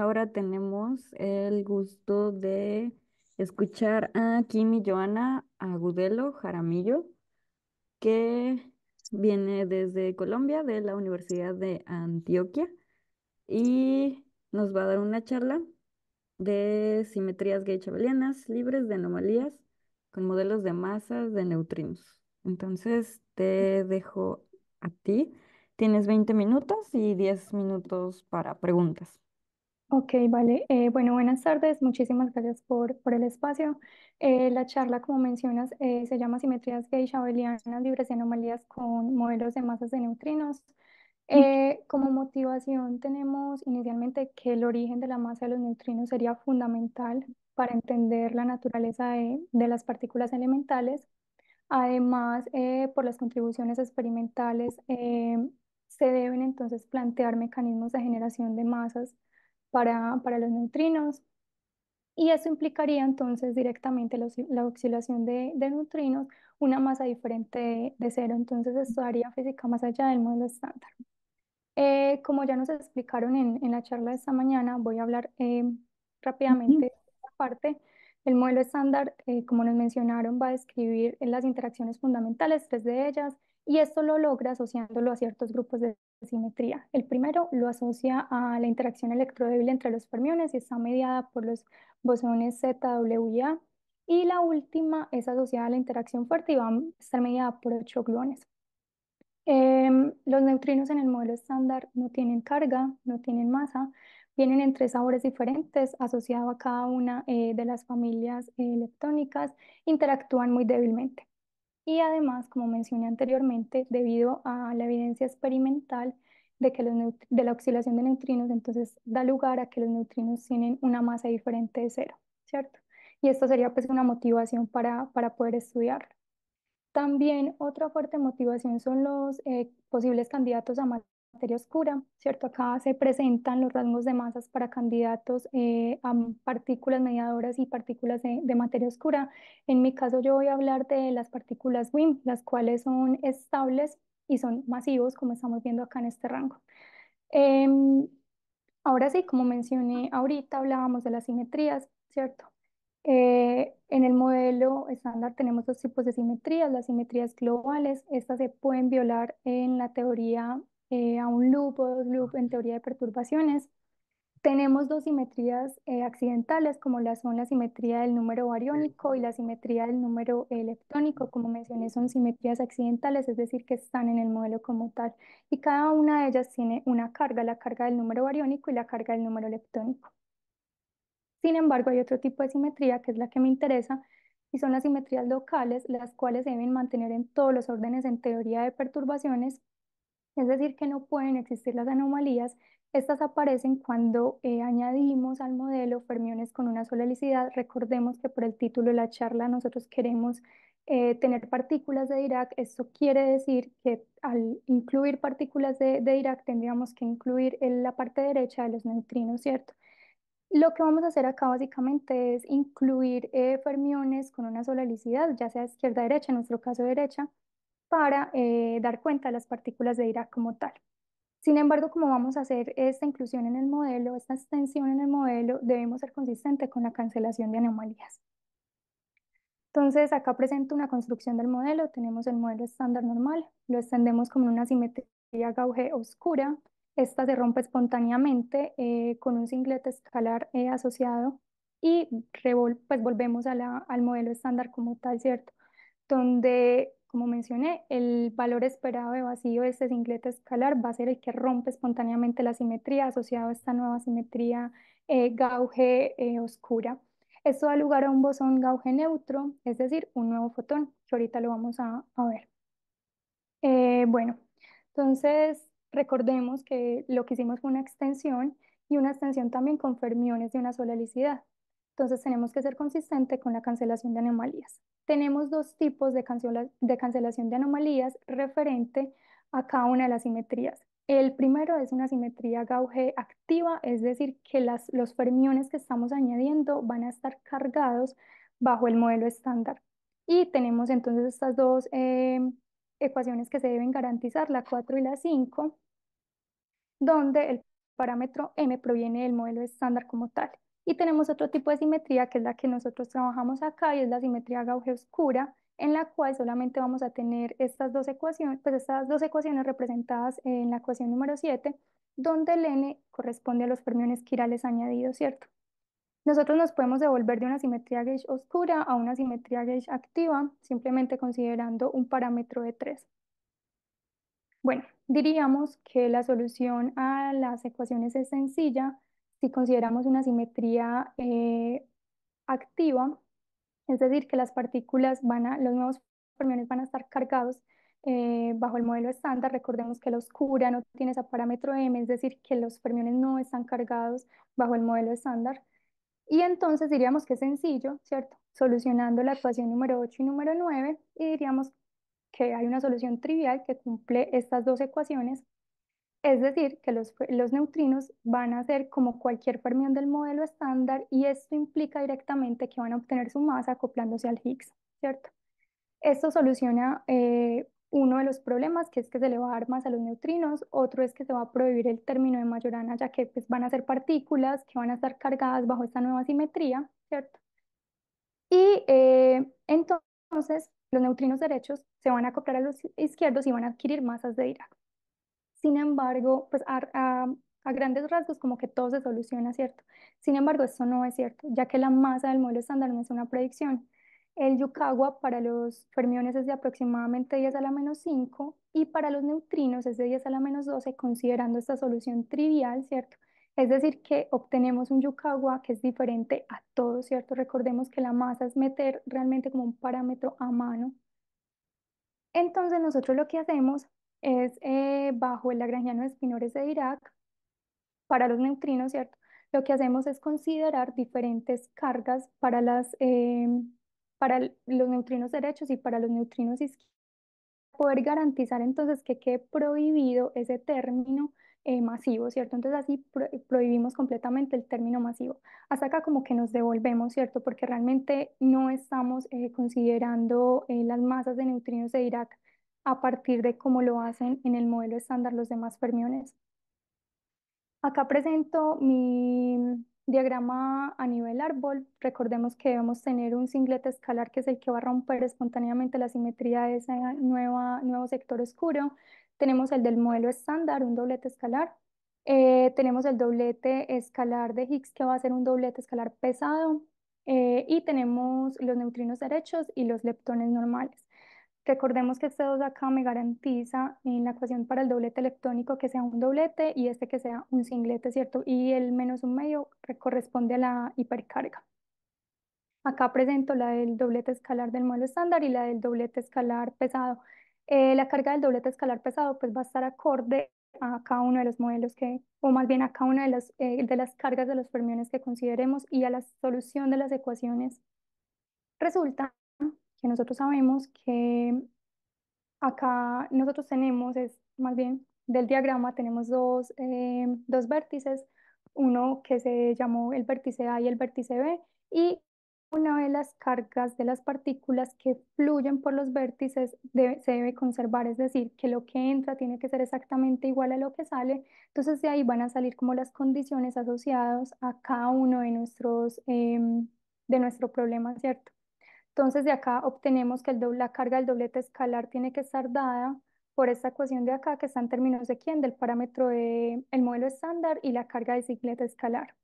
Ahora tenemos el gusto de escuchar a Kimi Joana Agudelo Jaramillo, que viene desde Colombia, de la Universidad de Antioquia, y nos va a dar una charla de simetrías gay libres de anomalías con modelos de masas de neutrinos. Entonces te dejo a ti. Tienes 20 minutos y 10 minutos para preguntas. Ok, vale. Eh, bueno, buenas tardes. Muchísimas gracias por, por el espacio. Eh, la charla, como mencionas, eh, se llama Simetrías Gaussianas, Libres y Anomalías con Modelos de Masas de Neutrinos. Mm. como motivación tenemos inicialmente que el origen de la masa de los neutrinos sería fundamental para entender la naturaleza de, de las partículas elementales. Además, por las contribuciones experimentales, se deben entonces plantear mecanismos de generación de masas para, para los neutrinos. Y eso implicaría entonces directamente la, oscilación de, neutrinos, una masa diferente de, cero. Entonces esto haría física más allá del modelo estándar. Eh, como ya nos explicaron en, en, la charla de esta mañana, voy a hablar eh, rápidamente de esta parte. El modelo estándar, eh, como nos mencionaron, va a describir las interacciones fundamentales, tres de ellas, y esto lo logra asociándolo a ciertos grupos de simetría. El primero lo asocia a la interacción electrodébil entre los fermiones y está mediada por los bosones ZWA. Y la última es asociada a la interacción fuerte y va a estar mediada por ocho gluones. Em, los neutrinos en el modelo estándar no tienen carga, no tienen masa, vienen en tres sabores diferentes asociados a cada una eh, de las familias electrónicas, eh, interactúan muy débilmente. Y además, como mencioné anteriormente, debido a la evidencia experimental de, que los de la oscilación de neutrinos, entonces da lugar a que los neutrinos tienen una masa diferente de cero, ¿cierto? Y esto sería pues una motivación para, poder estudiarlo. También otra fuerte motivación son los eh, posibles candidatos a más materia oscura, ¿cierto? Acá se presentan los rasgos de masas para candidatos eh, a partículas mediadoras y partículas de, materia oscura. En mi caso yo voy a hablar de las partículas WIMP, las cuales son estables y son masivos, como estamos viendo acá en este rango. Em, ahora sí, como mencioné ahorita, hablábamos de las simetrías, ¿cierto? Eh, en el modelo estándar tenemos dos tipos de simetrías, las simetrías globales, estas se pueden violar en la teoría eh, a un loop o dos loop en teoría de perturbaciones. Tenemos dos simetrías eh, accidentales, como las son la simetría del número bariónico y la simetría del número electrónico Como mencioné, son simetrías accidentales, es decir, que están en el modelo como tal. Y cada una de ellas tiene una carga, la carga del número bariónico y la carga del número electrónico Sin embargo, hay otro tipo de simetría que es la que me interesa, y son las simetrías locales, las cuales deben mantener en todos los órdenes en teoría de perturbaciones es decir, que no pueden existir las anomalías. Estas aparecen cuando eh, añadimos al modelo fermiones con una sola helicidad. Recordemos que por el título de la charla nosotros queremos eh, tener partículas de Dirac. Esto quiere decir que al incluir partículas de, irak Dirac tendríamos que incluir en la parte derecha de los neutrinos, ¿cierto? Lo que vamos a hacer acá básicamente es incluir eh, fermiones con una sola helicidad, ya sea izquierda-derecha, en nuestro caso derecha, para eh, dar cuenta de las partículas de Dirac como tal. Sin embargo, como vamos a hacer esta inclusión en el modelo, esta extensión en el modelo, debemos ser consistentes con la cancelación de anomalías. Entonces, acá presento una construcción del modelo. Tenemos el modelo estándar normal, lo extendemos como una simetría gauge oscura. Esta se rompe espontáneamente eh, con un singlete escalar eh, asociado y pues volvemos al modelo estándar como tal, ¿cierto? Donde como mencioné, el valor esperado de vacío de este singlete escalar va a ser el que rompe espontáneamente la simetría asociada a esta nueva simetría eh, gauge eh, oscura. Esto da lugar a un bosón gauge neutro, es decir, un nuevo fotón, que ahorita lo vamos a, ver. Eh, bueno, entonces recordemos que lo que hicimos fue una extensión y una extensión también con fermiones de una sola helicidad. Entonces tenemos que ser consistente con la cancelación de anomalías tenemos dos tipos de, cancelación de anomalías referente a cada una de las simetrías. El primero es una simetría Gauge activa, es decir, que los fermiones que estamos añadiendo van a estar cargados bajo el modelo estándar. Y tenemos entonces estas dos em, ecuaciones que se deben garantizar, la 4 y la 5, donde el parámetro m proviene del modelo estándar como tal. Y tenemos otro tipo de simetría que es la que nosotros trabajamos acá y es la simetría gauge oscura, en la cual solamente vamos a tener estas dos ecuaciones, pues estas dos ecuaciones representadas en la ecuación número 7, donde el n corresponde a los fermiones quirales añadidos, ¿cierto? Nosotros nos podemos devolver de una simetría gauge oscura a una simetría gauge activa, simplemente considerando un parámetro de 3. Bueno, diríamos que la solución a las ecuaciones es sencilla, si consideramos una simetría eh, activa, es decir, que las partículas van a, los nuevos fermiones van a estar cargados eh, bajo el modelo estándar. Recordemos que la oscura no tiene ese parámetro M, es decir, que los fermiones no están cargados bajo el modelo estándar. Y entonces diríamos que es sencillo, ¿cierto? Solucionando la ecuación número 8 y número 9, y diríamos que hay una solución trivial que cumple estas dos ecuaciones es decir, que los, neutrinos van a ser como cualquier fermión del modelo estándar y esto implica directamente que van a obtener su masa acoplándose al Higgs, ¿cierto? Esto soluciona eh, uno de los problemas, que es que se le va a dar masa a los neutrinos, otro es que se va a prohibir el término de mayorana ya que pues, van a ser partículas que van a estar cargadas bajo esta nueva simetría, ¿cierto? Y eh, entonces los neutrinos derechos se van a acoplar a los izquierdos y van a adquirir masas de Dirac. Sin embargo, pues a, grandes rasgos como que todo se soluciona, ¿cierto? Sin embargo, esto no es cierto, ya que la masa del modelo estándar no es una predicción. El Yukawa para los fermiones es de aproximadamente 10 a la menos 5 y para los neutrinos es de 10 a la menos 12, considerando esta solución trivial, ¿cierto? Es decir, que obtenemos un Yukawa que es diferente a todo, ¿cierto? Recordemos que la masa es meter realmente como un parámetro a mano. Entonces nosotros lo que hacemos es eh, bajo el lagrangiano de espinores de Irak para los neutrinos, ¿cierto? Lo que hacemos es considerar diferentes cargas para, las, eh, para los neutrinos derechos y para los neutrinos izquierdos, poder garantizar entonces que quede prohibido ese término eh, masivo, ¿cierto? Entonces así prohibimos completamente el término masivo. Hasta acá como que nos devolvemos, ¿cierto? Porque realmente no estamos considerando las masas de neutrinos de Irak a partir de cómo lo hacen en el modelo estándar los demás fermiones. Acá presento mi diagrama a nivel árbol. Recordemos que debemos tener un singlete escalar que es el que va a romper espontáneamente la simetría de ese nueva, nuevo sector oscuro. Tenemos el del modelo estándar, un doblete escalar. Eh, tenemos el doblete escalar de Higgs que va a ser un doblete escalar pesado. Eh, y tenemos los neutrinos derechos y los leptones normales. Recordemos que este 2 acá me garantiza en la ecuación para el doblete electrónico que sea un doblete y este que sea un singlete, ¿cierto? Y el menos un medio corresponde a la hipercarga. Acá presento la del doblete escalar del modelo estándar y la del doblete escalar pesado. Eh, la carga del doblete escalar pesado pues va a estar acorde a cada uno de los modelos que, o más bien a cada una de las, eh, de las cargas de los fermiones que consideremos y a la solución de las ecuaciones resulta que nosotros sabemos que acá nosotros tenemos, es más bien del diagrama, tenemos dos, eh, dos vértices, uno que se llamó el vértice A y el vértice B, y una de las cargas de las partículas que fluyen por los vértices debe, se debe conservar, es decir, que lo que entra tiene que ser exactamente igual a lo que sale, entonces de ahí van a salir como las condiciones asociadas a cada uno de nuestros, eh, de nuestro problema, ¿cierto? Entonces de acá obtenemos que el doble, la carga del doblete escalar tiene que estar dada por esta ecuación de acá que está en términos de quién, del parámetro del el modelo estándar y la carga del singlete escalar.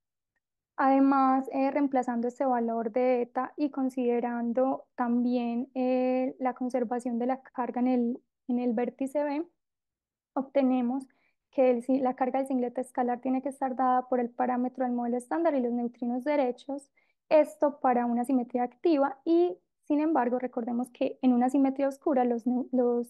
Además, eh, reemplazando este valor de eta y considerando también eh, la conservación de la carga en el, en el vértice B, obtenemos que la carga del singlete escalar tiene que estar dada por el parámetro del modelo estándar y los neutrinos derechos, esto para una simetría activa y sin embargo, recordemos que en una simetría oscura los,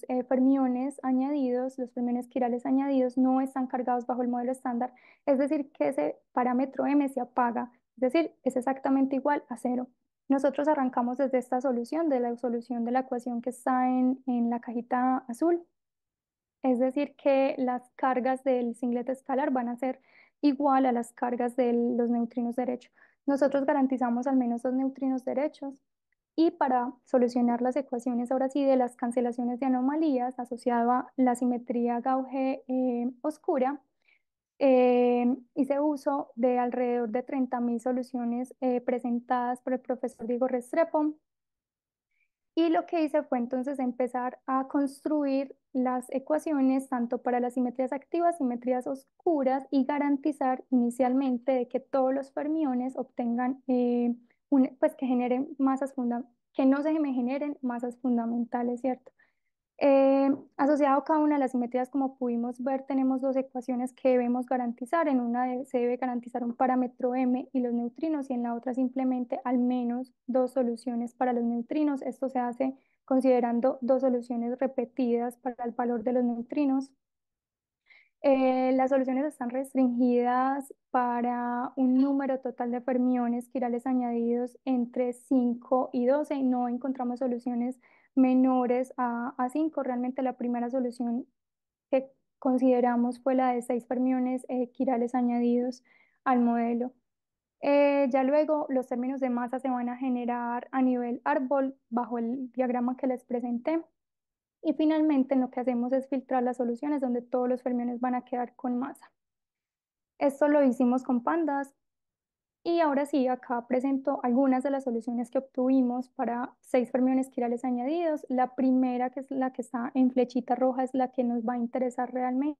eh, fermiones añadidos, los fermiones quirales añadidos no están cargados bajo el modelo estándar, es decir, que ese parámetro M se apaga, es decir, es exactamente igual a cero. Nosotros arrancamos desde esta solución, de la solución de la ecuación que está en, la cajita azul, es decir, que las cargas del singlet escalar van a ser igual a las cargas de los neutrinos derechos. Nosotros garantizamos al menos dos neutrinos derechos, y para solucionar las ecuaciones ahora sí de las cancelaciones de anomalías asociada a la simetría gauge eh, oscura, eh, hice uso de alrededor de 30.000 soluciones eh, presentadas por el profesor Diego Restrepo. Y lo que hice fue entonces empezar a construir las ecuaciones tanto para las simetrías activas, simetrías oscuras y garantizar inicialmente de que todos los fermiones obtengan pues que generen masas que no se me generen masas fundamentales, ¿cierto? Eh, asociado a cada una de las simetrías, como pudimos ver, tenemos dos ecuaciones que debemos garantizar. En una se debe garantizar un parámetro m y los neutrinos, y en la otra simplemente al menos dos soluciones para los neutrinos. Esto se hace considerando dos soluciones repetidas para el valor de los neutrinos. Eh, las soluciones están restringidas para un número total de fermiones quirales añadidos entre 5 y 12. No encontramos soluciones menores a, a 5. Realmente la primera solución que consideramos fue la de 6 fermiones eh, quirales añadidos al modelo. Eh, ya luego los términos de masa se van a generar a nivel árbol bajo el diagrama que les presenté. Y finalmente lo que hacemos es filtrar las soluciones donde todos los fermiones van a quedar con masa. Esto lo hicimos con pandas y ahora sí, acá presento algunas de las soluciones que obtuvimos para seis fermiones quirales añadidos. La primera, que es la que está en flechita roja, es la que nos va a interesar realmente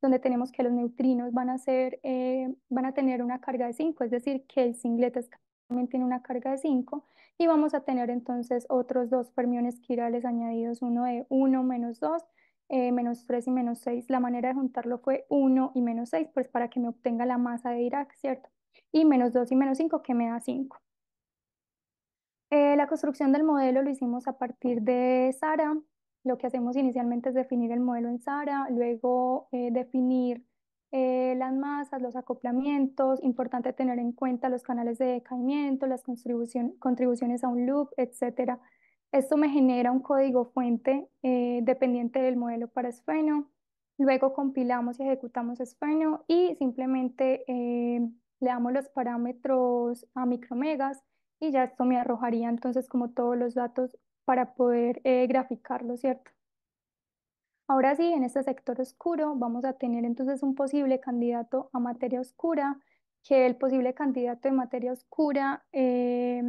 donde tenemos que los neutrinos van a, ser, eh, van a tener una carga de 5, es decir, que el singlet también tiene una carga de 5 y vamos a tener entonces otros dos fermiones quirales añadidos, uno de 1 menos 2, eh, menos 3 y menos 6. La manera de juntarlo fue 1 y menos 6, pues para que me obtenga la masa de Dirac, ¿cierto? Y menos 2 y menos 5, que me da 5. Eh, la construcción del modelo lo hicimos a partir de SARA. Lo que hacemos inicialmente es definir el modelo en SARA, luego eh, definir eh, las masas, los acoplamientos, importante tener en cuenta los canales de decaimiento, las contribuciones a un loop, etc. Esto me genera un código fuente eh, dependiente del modelo para Spheno, Luego compilamos y ejecutamos Spheno y simplemente eh, le damos los parámetros a micromegas y ya esto me arrojaría entonces como todos los datos para poder graficarlo, ¿cierto? Ahora sí, en este sector oscuro vamos a tener entonces un posible candidato a materia oscura, que el posible candidato de materia oscura eh,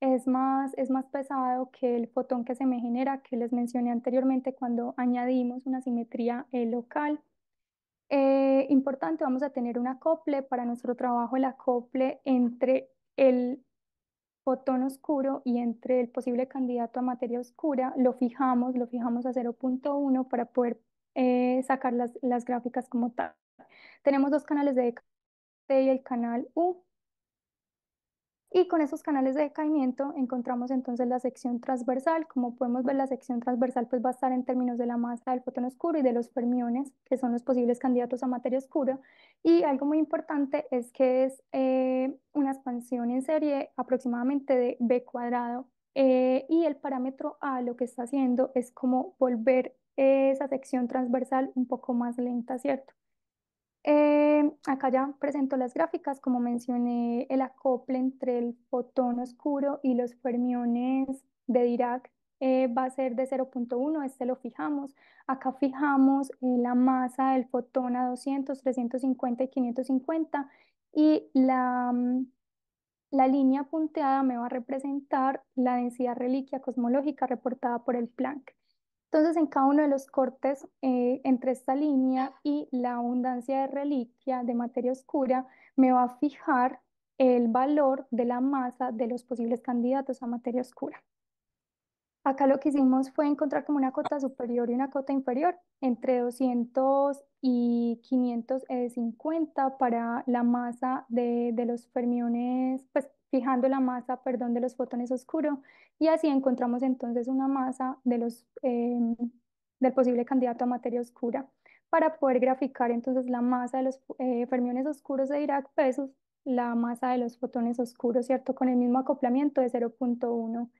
es, más, es más pesado que el fotón que se me genera, que les mencioné anteriormente cuando añadimos una simetría e local. Eh, importante, vamos a tener un acople para nuestro trabajo, el acople entre el o oscuro y entre el posible candidato a materia oscura lo fijamos, lo fijamos a 0.1 para poder eh, sacar las, gráficas como tal. Tenemos dos canales de y el canal U. Y con esos canales de decaimiento encontramos entonces la sección transversal. Como podemos ver, la sección transversal pues, va a estar en términos de la masa del fotón oscuro y de los fermiones, que son los posibles candidatos a materia oscura. Y algo muy importante es que es eh, una expansión en serie aproximadamente de B cuadrado. Eh, y el parámetro A lo que está haciendo es como volver eh, esa sección transversal un poco más lenta, ¿cierto? Eh, acá ya presento las gráficas, como mencioné, el acople entre el fotón oscuro y los fermiones de Dirac eh, va a ser de 0.1, este lo fijamos. Acá fijamos eh, la masa del fotón a 200, 350 y 550 y la, mm, la línea punteada me va a representar la densidad reliquia cosmológica reportada por el Planck. Entonces, en cada uno de los cortes eh, entre esta línea y la abundancia de reliquia de materia oscura, me va a fijar el valor de la masa de los posibles candidatos a materia oscura. Acá lo que hicimos fue encontrar como una cota superior y una cota inferior, entre 200 y 550 para la masa de, de los fermiones, pues fijando la masa, perdón, de los fotones oscuros, y así encontramos entonces una masa de los, em, del posible candidato a materia oscura. Para poder graficar entonces la masa de los eh, fermiones oscuros de Dirac pesos, la masa de los fotones oscuros, ¿cierto? Con el mismo acoplamiento de 0.1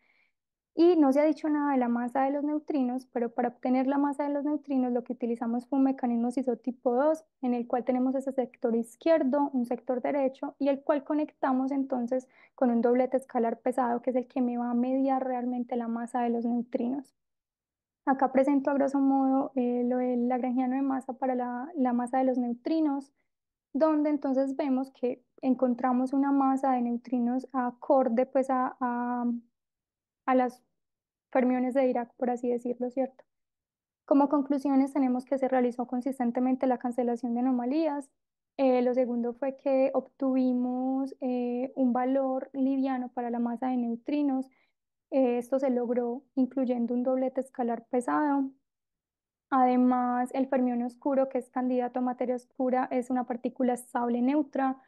y no se ha dicho nada de la masa de los neutrinos, pero para obtener la masa de los neutrinos lo que utilizamos fue un mecanismo isotipo 2, en el cual tenemos ese sector izquierdo, un sector derecho, y el cual conectamos entonces con un doblete escalar pesado, que es el que me va a mediar realmente la masa de los neutrinos. Acá presento a grosso modo eh, lo del lagrangiano de masa para la, la masa de los neutrinos, donde entonces vemos que encontramos una masa de neutrinos acorde pues a, a a las Fermiones de Dirac, por así decirlo, ¿cierto? Como conclusiones tenemos que se realizó consistentemente la cancelación de anomalías. Eh, lo segundo fue que obtuvimos eh, un valor liviano para la masa de neutrinos. Eh, esto se logró incluyendo un doblete escalar pesado. Además, el fermión oscuro, que es candidato a materia oscura, es una partícula estable neutra.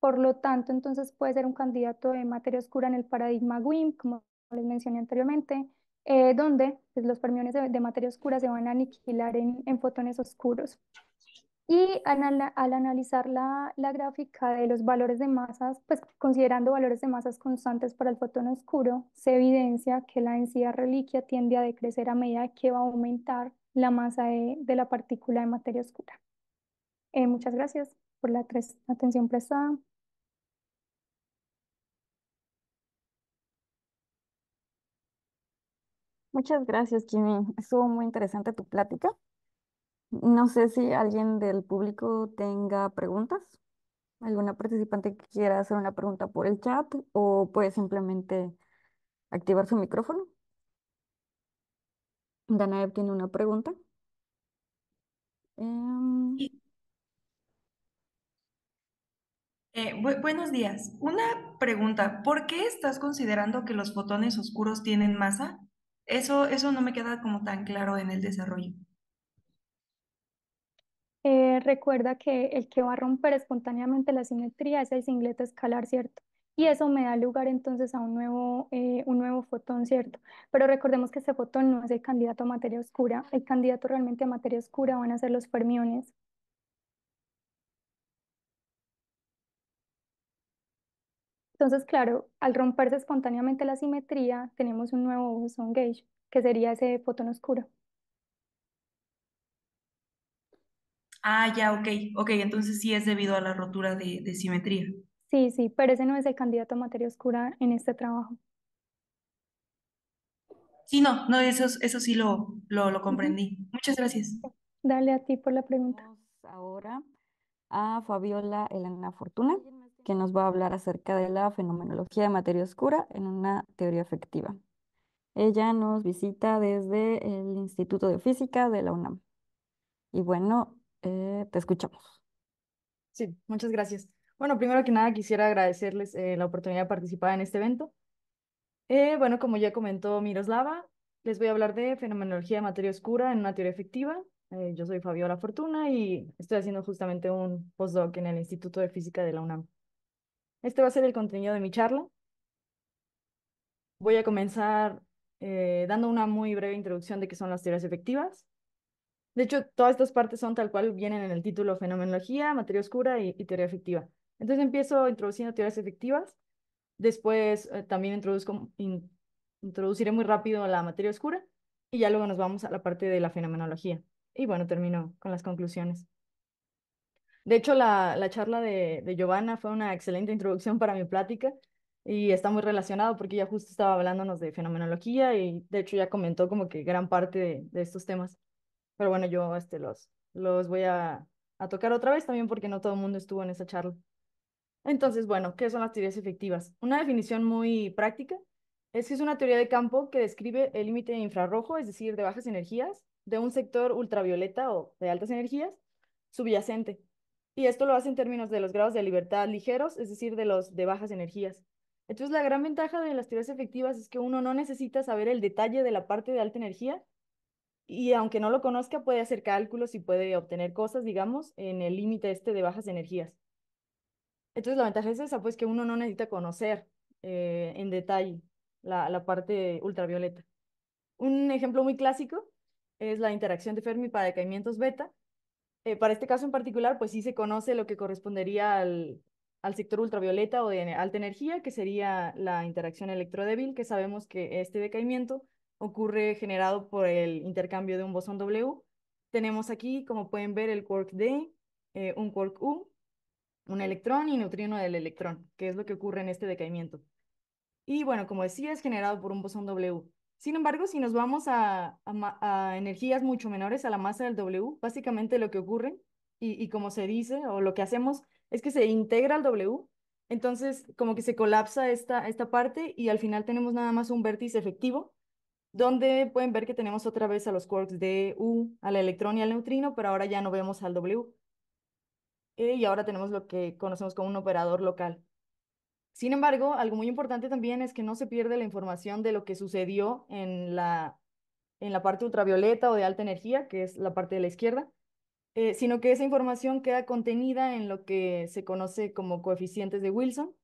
Por lo tanto, entonces puede ser un candidato de materia oscura en el paradigma WIM, como les mencioné anteriormente. Eh, donde pues, los fermiones de, materia oscura se van a aniquilar en, fotones oscuros. Y al, analizar la, gráfica de los valores de masas, pues considerando valores de masas constantes para el fotón oscuro, se evidencia que la densidad reliquia tiende a decrecer a medida que va a aumentar la masa de, la partícula de materia oscura. Eh, muchas gracias por la atención prestada. Muchas gracias, Kimi, Estuvo muy interesante tu plática. No sé si alguien del público tenga preguntas, alguna participante que quiera hacer una pregunta por el chat o puede simplemente activar su micrófono. Danaev tiene una pregunta. Em, eh, buenos días. Una pregunta, ¿por qué estás considerando que los fotones oscuros tienen masa? Eso, no me queda como tan claro en el desarrollo. Eh, recuerda que el que va a romper espontáneamente la simetría es el singleto escalar, ¿cierto? Y eso me da lugar entonces a un nuevo, eh, un nuevo fotón, ¿cierto? Pero recordemos que ese fotón no es el candidato a materia oscura, el candidato realmente a materia oscura van a ser los fermiones. Entonces, claro, al romperse espontáneamente la simetría, tenemos un nuevo son gauge, que sería ese fotón oscuro. Ah, ya, ok, ok, entonces sí es debido a la rotura de, simetría. Sí, sí, pero ese no es el candidato a materia oscura en este trabajo. Sí, no, eso, eso sí lo, lo, comprendí. Muchas gracias. Dale a ti por la pregunta. ahora a Fabiola Elena Fortuna que nos va a hablar acerca de la fenomenología de materia oscura en una teoría efectiva. Ella nos visita desde el Instituto de Física de la UNAM. Y bueno, eh, te escuchamos. Sí, muchas gracias. Bueno, primero que nada quisiera agradecerles eh, la oportunidad de participar en este evento. Eh, bueno, como ya comentó Miroslava, les voy a hablar de fenomenología de materia oscura en una teoría efectiva. yo soy Fabiola Fortuna y estoy haciendo justamente un postdoc en el Instituto de Física de la UNAM. Este va a ser el contenido de mi charla. Voy a comenzar eh, dando una muy breve introducción de qué son las teorías efectivas. De hecho, todas estas partes son tal cual vienen en el título Fenomenología, Materia Oscura y, Teoría Efectiva. Entonces empiezo introduciendo teorías efectivas. Después eh, también introduzco, introduciré muy rápido la materia oscura y ya luego nos vamos a la parte de la fenomenología. Y bueno, termino con las conclusiones. De hecho, la, charla de, Giovanna fue una excelente introducción para mi plática y está muy relacionado porque ella justo estaba hablándonos de fenomenología y de hecho ya comentó como que gran parte de, estos temas. Pero bueno, yo este, los, los voy a, a tocar otra vez también porque no todo el mundo estuvo en esa charla. Entonces, bueno, ¿qué son las teorías efectivas? Una definición muy práctica es que es una teoría de campo que describe el límite infrarrojo, es decir, de bajas energías, de un sector ultravioleta o de altas energías subyacente, y esto lo hace en términos de los grados de libertad ligeros, es decir, de los de bajas energías. Entonces, la gran ventaja de las teorías efectivas es que uno no necesita saber el detalle de la parte de alta energía y aunque no lo conozca, puede hacer cálculos y puede obtener cosas, digamos, en el límite este de bajas energías. Entonces, la ventaja es esa, pues que uno no necesita conocer eh, en detalle la, la parte ultravioleta. Un ejemplo muy clásico es la interacción de Fermi para decaimientos beta, eh, para este caso en particular, pues sí se conoce lo que correspondería al, sector ultravioleta o de alta energía, que sería la interacción electrodébil, que sabemos que este decaimiento ocurre generado por el intercambio de un bosón W. Tenemos aquí, como pueden ver, el quark D, eh, un quark U, un electrón y neutrino del electrón, que es lo que ocurre en este decaimiento. Y bueno, como decía, es generado por un bosón W. Sin embargo, si nos vamos a, energías mucho menores a la masa del W, básicamente lo que ocurre y, como se dice o lo que hacemos es que se integra el W, entonces como que se colapsa esta, esta parte y al final tenemos nada más un vértice efectivo donde pueden ver que tenemos otra vez a los quarks de U, al electrón y al neutrino, pero ahora ya no vemos al W. Eh, y ahora tenemos lo que conocemos como un operador local. Sin embargo, algo muy importante también es que no se pierde la información de lo que sucedió en la, en la parte ultravioleta o de alta energía, que es la parte de la izquierda, eh, sino que esa información queda contenida en lo que se conoce como coeficientes de Wilson.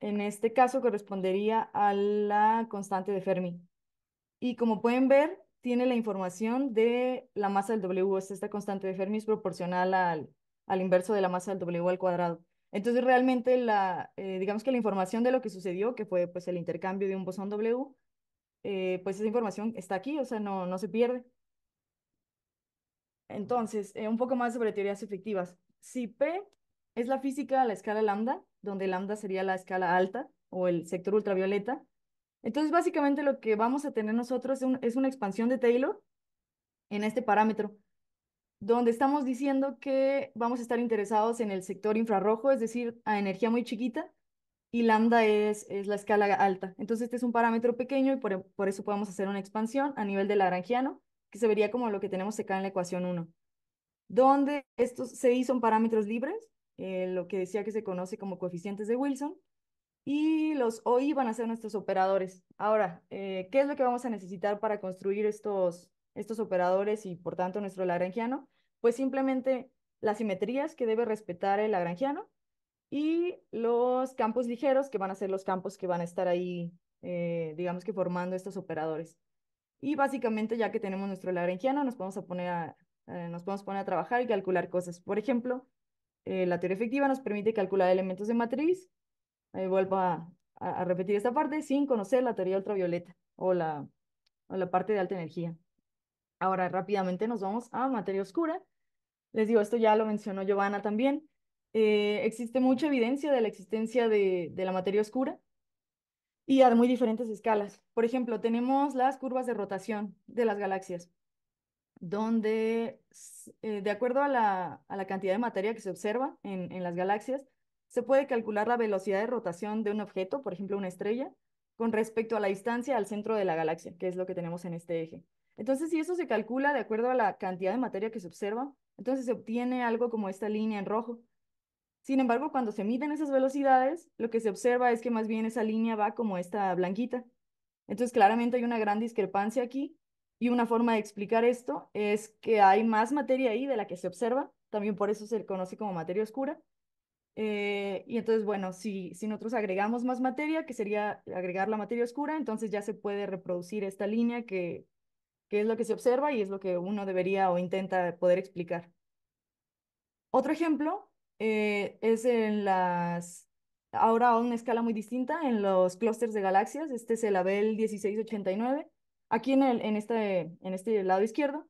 En este caso correspondería a la constante de Fermi. Y como pueden ver, tiene la información de la masa del W, esta constante de Fermi es proporcional al, al inverso de la masa del W al cuadrado. Entonces realmente la, eh, digamos que la información de lo que sucedió, que fue pues el intercambio de un bosón W, eh, pues esa información está aquí, o sea, no, no se pierde. Entonces, eh, un poco más sobre teorías efectivas. Si P es la física a la escala lambda, donde lambda sería la escala alta o el sector ultravioleta, entonces básicamente lo que vamos a tener nosotros es una expansión de Taylor en este parámetro donde estamos diciendo que vamos a estar interesados en el sector infrarrojo, es decir, a energía muy chiquita, y lambda es, es la escala alta. Entonces este es un parámetro pequeño y por, eso podemos hacer una expansión a nivel de Lagrangiano, que se vería como lo que tenemos acá en la ecuación 1, donde estos CI son parámetros libres, eh, lo que decía que se conoce como coeficientes de Wilson, y los OI van a ser nuestros operadores. Ahora, eh, ¿qué es lo que vamos a necesitar para construir estos, estos operadores y por tanto nuestro lagrangiano, pues simplemente las simetrías que debe respetar el lagrangiano y los campos ligeros que van a ser los campos que van a estar ahí, eh, digamos que formando estos operadores. Y básicamente ya que tenemos nuestro lagrangiano, nos podemos, a poner a, eh, nos podemos poner a trabajar y calcular cosas. Por ejemplo, eh, la teoría efectiva nos permite calcular elementos de matriz, vuelvo a, repetir esta parte, sin conocer la teoría ultravioleta o la, o la parte de alta energía. Ahora rápidamente nos vamos a materia oscura. Les digo, esto ya lo mencionó Giovanna también. Eh, existe mucha evidencia de la existencia de, la materia oscura y a muy diferentes escalas. Por ejemplo, tenemos las curvas de rotación de las galaxias, donde eh, de acuerdo a la, cantidad de materia que se observa en las galaxias, se puede calcular la velocidad de rotación de un objeto, por ejemplo una estrella, con respecto a la distancia al centro de la galaxia, que es lo que tenemos en este eje. Entonces, si eso se calcula de acuerdo a la cantidad de materia que se observa, entonces se obtiene algo como esta línea en rojo. Sin embargo, cuando se miden esas velocidades, lo que se observa es que más bien esa línea va como esta blanquita. Entonces, claramente hay una gran discrepancia aquí y una forma de explicar esto es que hay más materia ahí de la que se observa, también por eso se conoce como materia oscura. Eh, y entonces, bueno, si nosotros agregamos más materia, que sería agregar la materia oscura, entonces ya se puede reproducir esta línea que, que es lo que se observa y es lo que uno debería o intenta poder explicar. Otro ejemplo eh, es en las, ahora a una escala muy distinta, en los clústeres de galaxias, este es el Abel 1689. Aquí en, el, en, este, en este lado izquierdo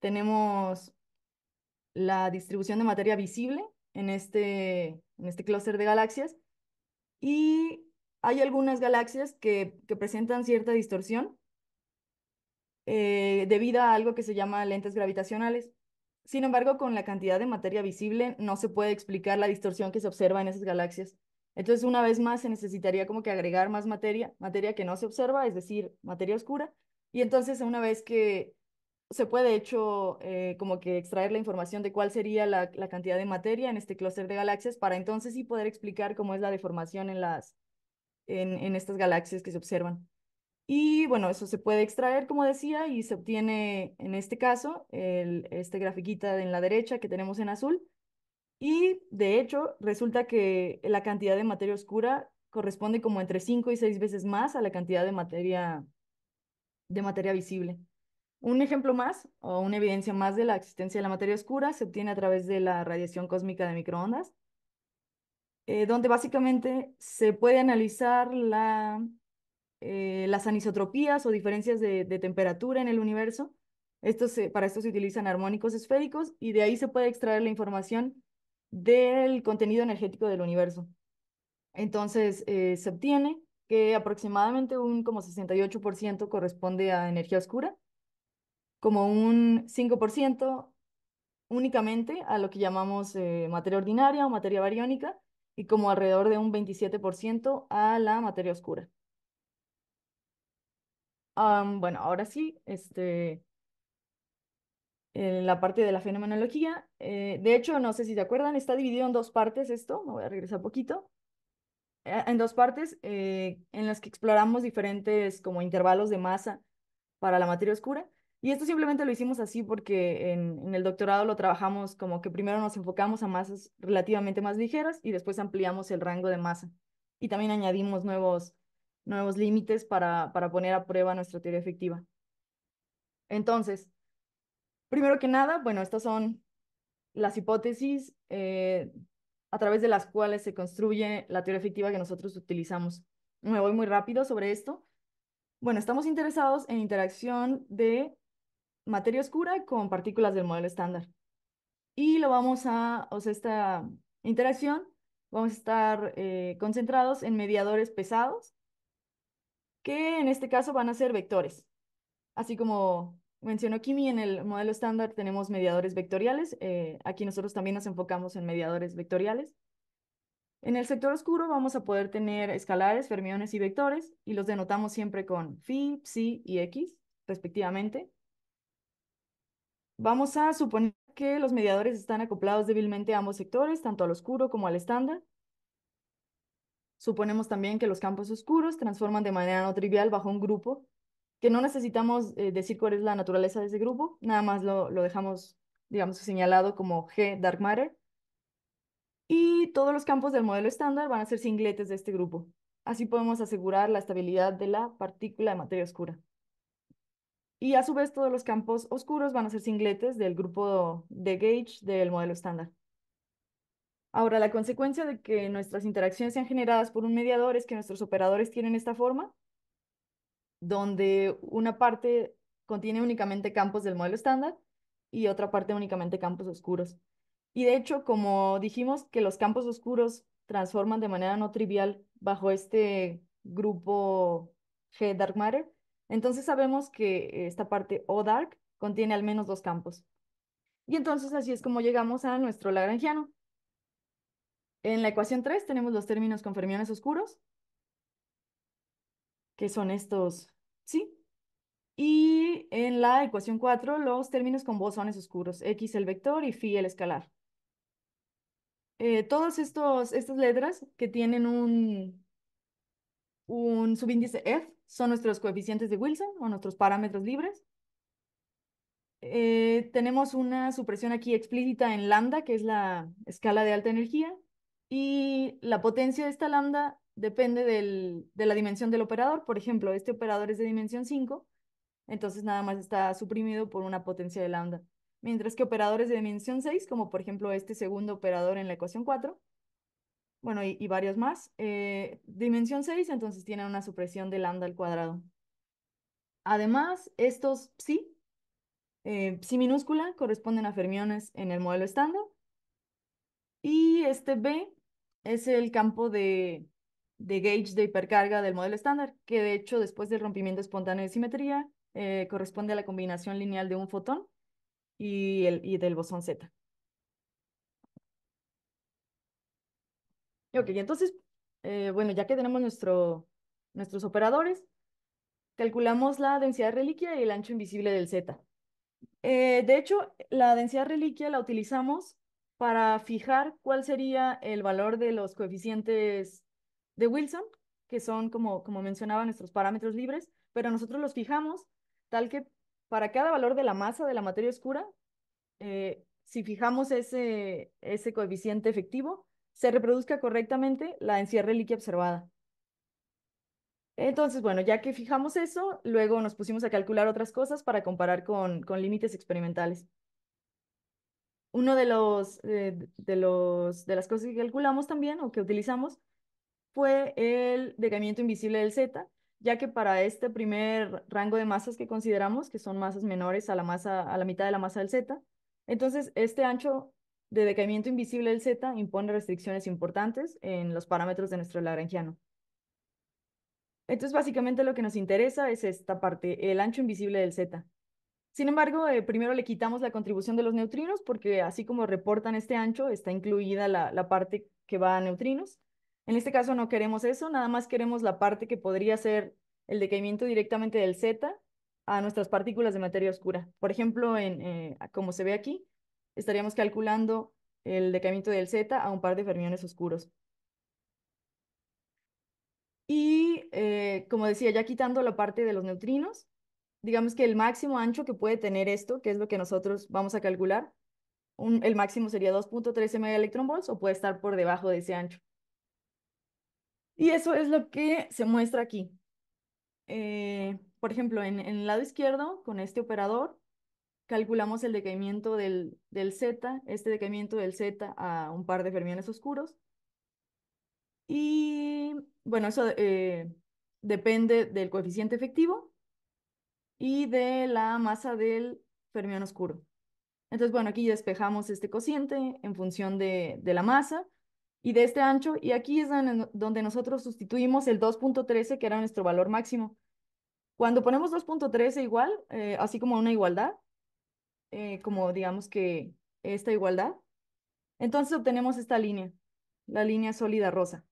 tenemos la distribución de materia visible en este, en este clúster de galaxias y hay algunas galaxias que, que presentan cierta distorsión eh, debido a algo que se llama lentes gravitacionales. Sin embargo, con la cantidad de materia visible no se puede explicar la distorsión que se observa en esas galaxias. Entonces, una vez más, se necesitaría como que agregar más materia, materia que no se observa, es decir, materia oscura. Y entonces, una vez que se puede, hecho, eh, como que extraer la información de cuál sería la, cantidad de materia en este clúster de galaxias, para entonces sí poder explicar cómo es la deformación en, las, en estas galaxias que se observan. Y bueno, eso se puede extraer, como decía, y se obtiene en este caso el, este grafiquita en la derecha que tenemos en azul. Y de hecho, resulta que la cantidad de materia oscura corresponde como entre 5 y 6 veces más a la cantidad de materia, de materia visible. Un ejemplo más o una evidencia más de la existencia de la materia oscura se obtiene a través de la radiación cósmica de microondas, eh, donde básicamente se puede analizar la eh, las anisotropías o diferencias de, temperatura en el universo. para esto se utilizan armónicos esféricos y de ahí se puede extraer la información del contenido energético del universo. Entonces, eh, se obtiene que aproximadamente un como 68% corresponde a energía oscura, como un 5% únicamente a lo que llamamos eh, materia ordinaria o materia bariónica, y como alrededor de un 27% a la materia oscura bueno, ahora sí, este, en la parte de la fenomenología. Eh, de hecho, no sé si se acuerdan, está dividido en dos partes esto, me voy a regresar poquito, eh, en dos partes eh, en las que exploramos diferentes como intervalos de masa para la materia oscura. Y esto simplemente lo hicimos así porque en el doctorado lo trabajamos como que primero nos enfocamos a masas relativamente más ligeras y después ampliamos el rango de masa. Y también añadimos nuevos nuevos límites para, para poner a prueba nuestra teoría efectiva. Entonces, primero que nada, bueno, estas son las hipótesis eh, a través de las cuales se construye la teoría efectiva que nosotros utilizamos. Me voy muy rápido sobre esto. Bueno, estamos interesados en interacción de materia oscura con partículas del modelo estándar. Y lo vamos a, o sea, esta interacción, vamos a estar eh, concentrados en mediadores pesados que en este caso van a ser vectores. Así como mencionó Kimi, en el modelo estándar tenemos mediadores vectoriales. Eh, aquí nosotros también nos enfocamos en mediadores vectoriales. En el sector oscuro vamos a poder tener escalares, fermiones y vectores, y los denotamos siempre con phi, psi y x, respectivamente. Vamos a suponer que los mediadores están acoplados débilmente a ambos sectores, tanto al oscuro como al estándar, Suponemos también que los campos oscuros transforman de manera no trivial bajo un grupo, que no necesitamos eh, decir cuál es la naturaleza de ese grupo, nada más lo, lo dejamos, digamos, señalado como G dark matter. Y todos los campos del modelo estándar van a ser singletes de este grupo. Así podemos asegurar la estabilidad de la partícula de materia oscura. Y a su vez todos los campos oscuros van a ser singletes del grupo de gauge del modelo estándar. Ahora, la consecuencia de que nuestras interacciones sean generadas por un mediador es que nuestros operadores tienen esta forma, donde una parte contiene únicamente campos del modelo estándar y otra parte únicamente campos oscuros. Y de hecho, como dijimos que los campos oscuros transforman de manera no trivial bajo este grupo G Dark Matter, entonces sabemos que esta parte O Dark contiene al menos dos campos. Y entonces así es como llegamos a nuestro lagrangiano, en la ecuación 3 tenemos los términos con fermiones oscuros, que son estos, ¿sí? Y en la ecuación 4 los términos con bosones oscuros, x el vector y phi el escalar. Eh, todas estas letras que tienen un, un subíndice f son nuestros coeficientes de Wilson o nuestros parámetros libres. Eh, tenemos una supresión aquí explícita en lambda, que es la escala de alta energía, y la potencia de esta lambda depende de la dimensión del operador. Por ejemplo, este operador es de dimensión 5, entonces nada más está suprimido por una potencia de lambda. Mientras que operadores de dimensión 6, como por ejemplo este segundo operador en la ecuación 4, bueno, y, varios más, eh, dimensión 6, entonces tienen una supresión de lambda al cuadrado. Además, estos psi, psi eh, minúscula, corresponden a fermiones en el modelo estándar, y este B es el campo de, de gauge de hipercarga del modelo estándar, que de hecho después del rompimiento espontáneo de simetría eh, corresponde a la combinación lineal de un fotón y, el, y del bosón Z. Ok, entonces, eh, bueno, ya que tenemos nuestro, nuestros operadores, calculamos la densidad de reliquia y el ancho invisible del Z. Eh, de hecho, la densidad de reliquia la utilizamos para fijar cuál sería el valor de los coeficientes de Wilson, que son, como, como mencionaba, nuestros parámetros libres, pero nosotros los fijamos tal que para cada valor de la masa de la materia oscura, eh, si fijamos ese, ese coeficiente efectivo, se reproduzca correctamente la encierre líquida observada. Entonces, bueno, ya que fijamos eso, luego nos pusimos a calcular otras cosas para comparar con, con límites experimentales uno de los, eh, de los, de las cosas que calculamos también o que utilizamos fue el decaimiento invisible del Z, ya que para este primer rango de masas que consideramos, que son masas menores a la, masa, a la mitad de la masa del Z, entonces este ancho de decaimiento invisible del Z impone restricciones importantes en los parámetros de nuestro lagrangiano. Entonces básicamente lo que nos interesa es esta parte, el ancho invisible del Z. Sin embargo, eh, primero le quitamos la contribución de los neutrinos porque así como reportan este ancho, está incluida la, parte que va a neutrinos. En este caso no queremos eso, nada más queremos la parte que podría ser el decaimiento directamente del Z a nuestras partículas de materia oscura. Por ejemplo, en, eh, como se ve aquí, estaríamos calculando el decaimiento del Z a un par de fermiones oscuros. Y eh, como decía, ya quitando la parte de los neutrinos, digamos que el máximo ancho que puede tener esto, que es lo que nosotros vamos a calcular, el máximo sería 2.13 mega electron o puede estar por debajo de ese ancho. Y eso es lo que se muestra aquí. Eh, por ejemplo, en, el lado izquierdo, con este operador, calculamos el decaimiento del, del Z, este decaimiento del Z a un par de fermiones oscuros. Y bueno, eso eh, depende del coeficiente efectivo, y de la masa del fermión oscuro. Entonces, bueno, aquí despejamos este cociente en función de, la masa y de este ancho, y aquí es donde nosotros sustituimos el 2.13, que era nuestro valor máximo. Cuando ponemos 2.13 igual, eh, así como una igualdad, eh, como digamos que esta igualdad, entonces obtenemos esta línea, la línea sólida rosa.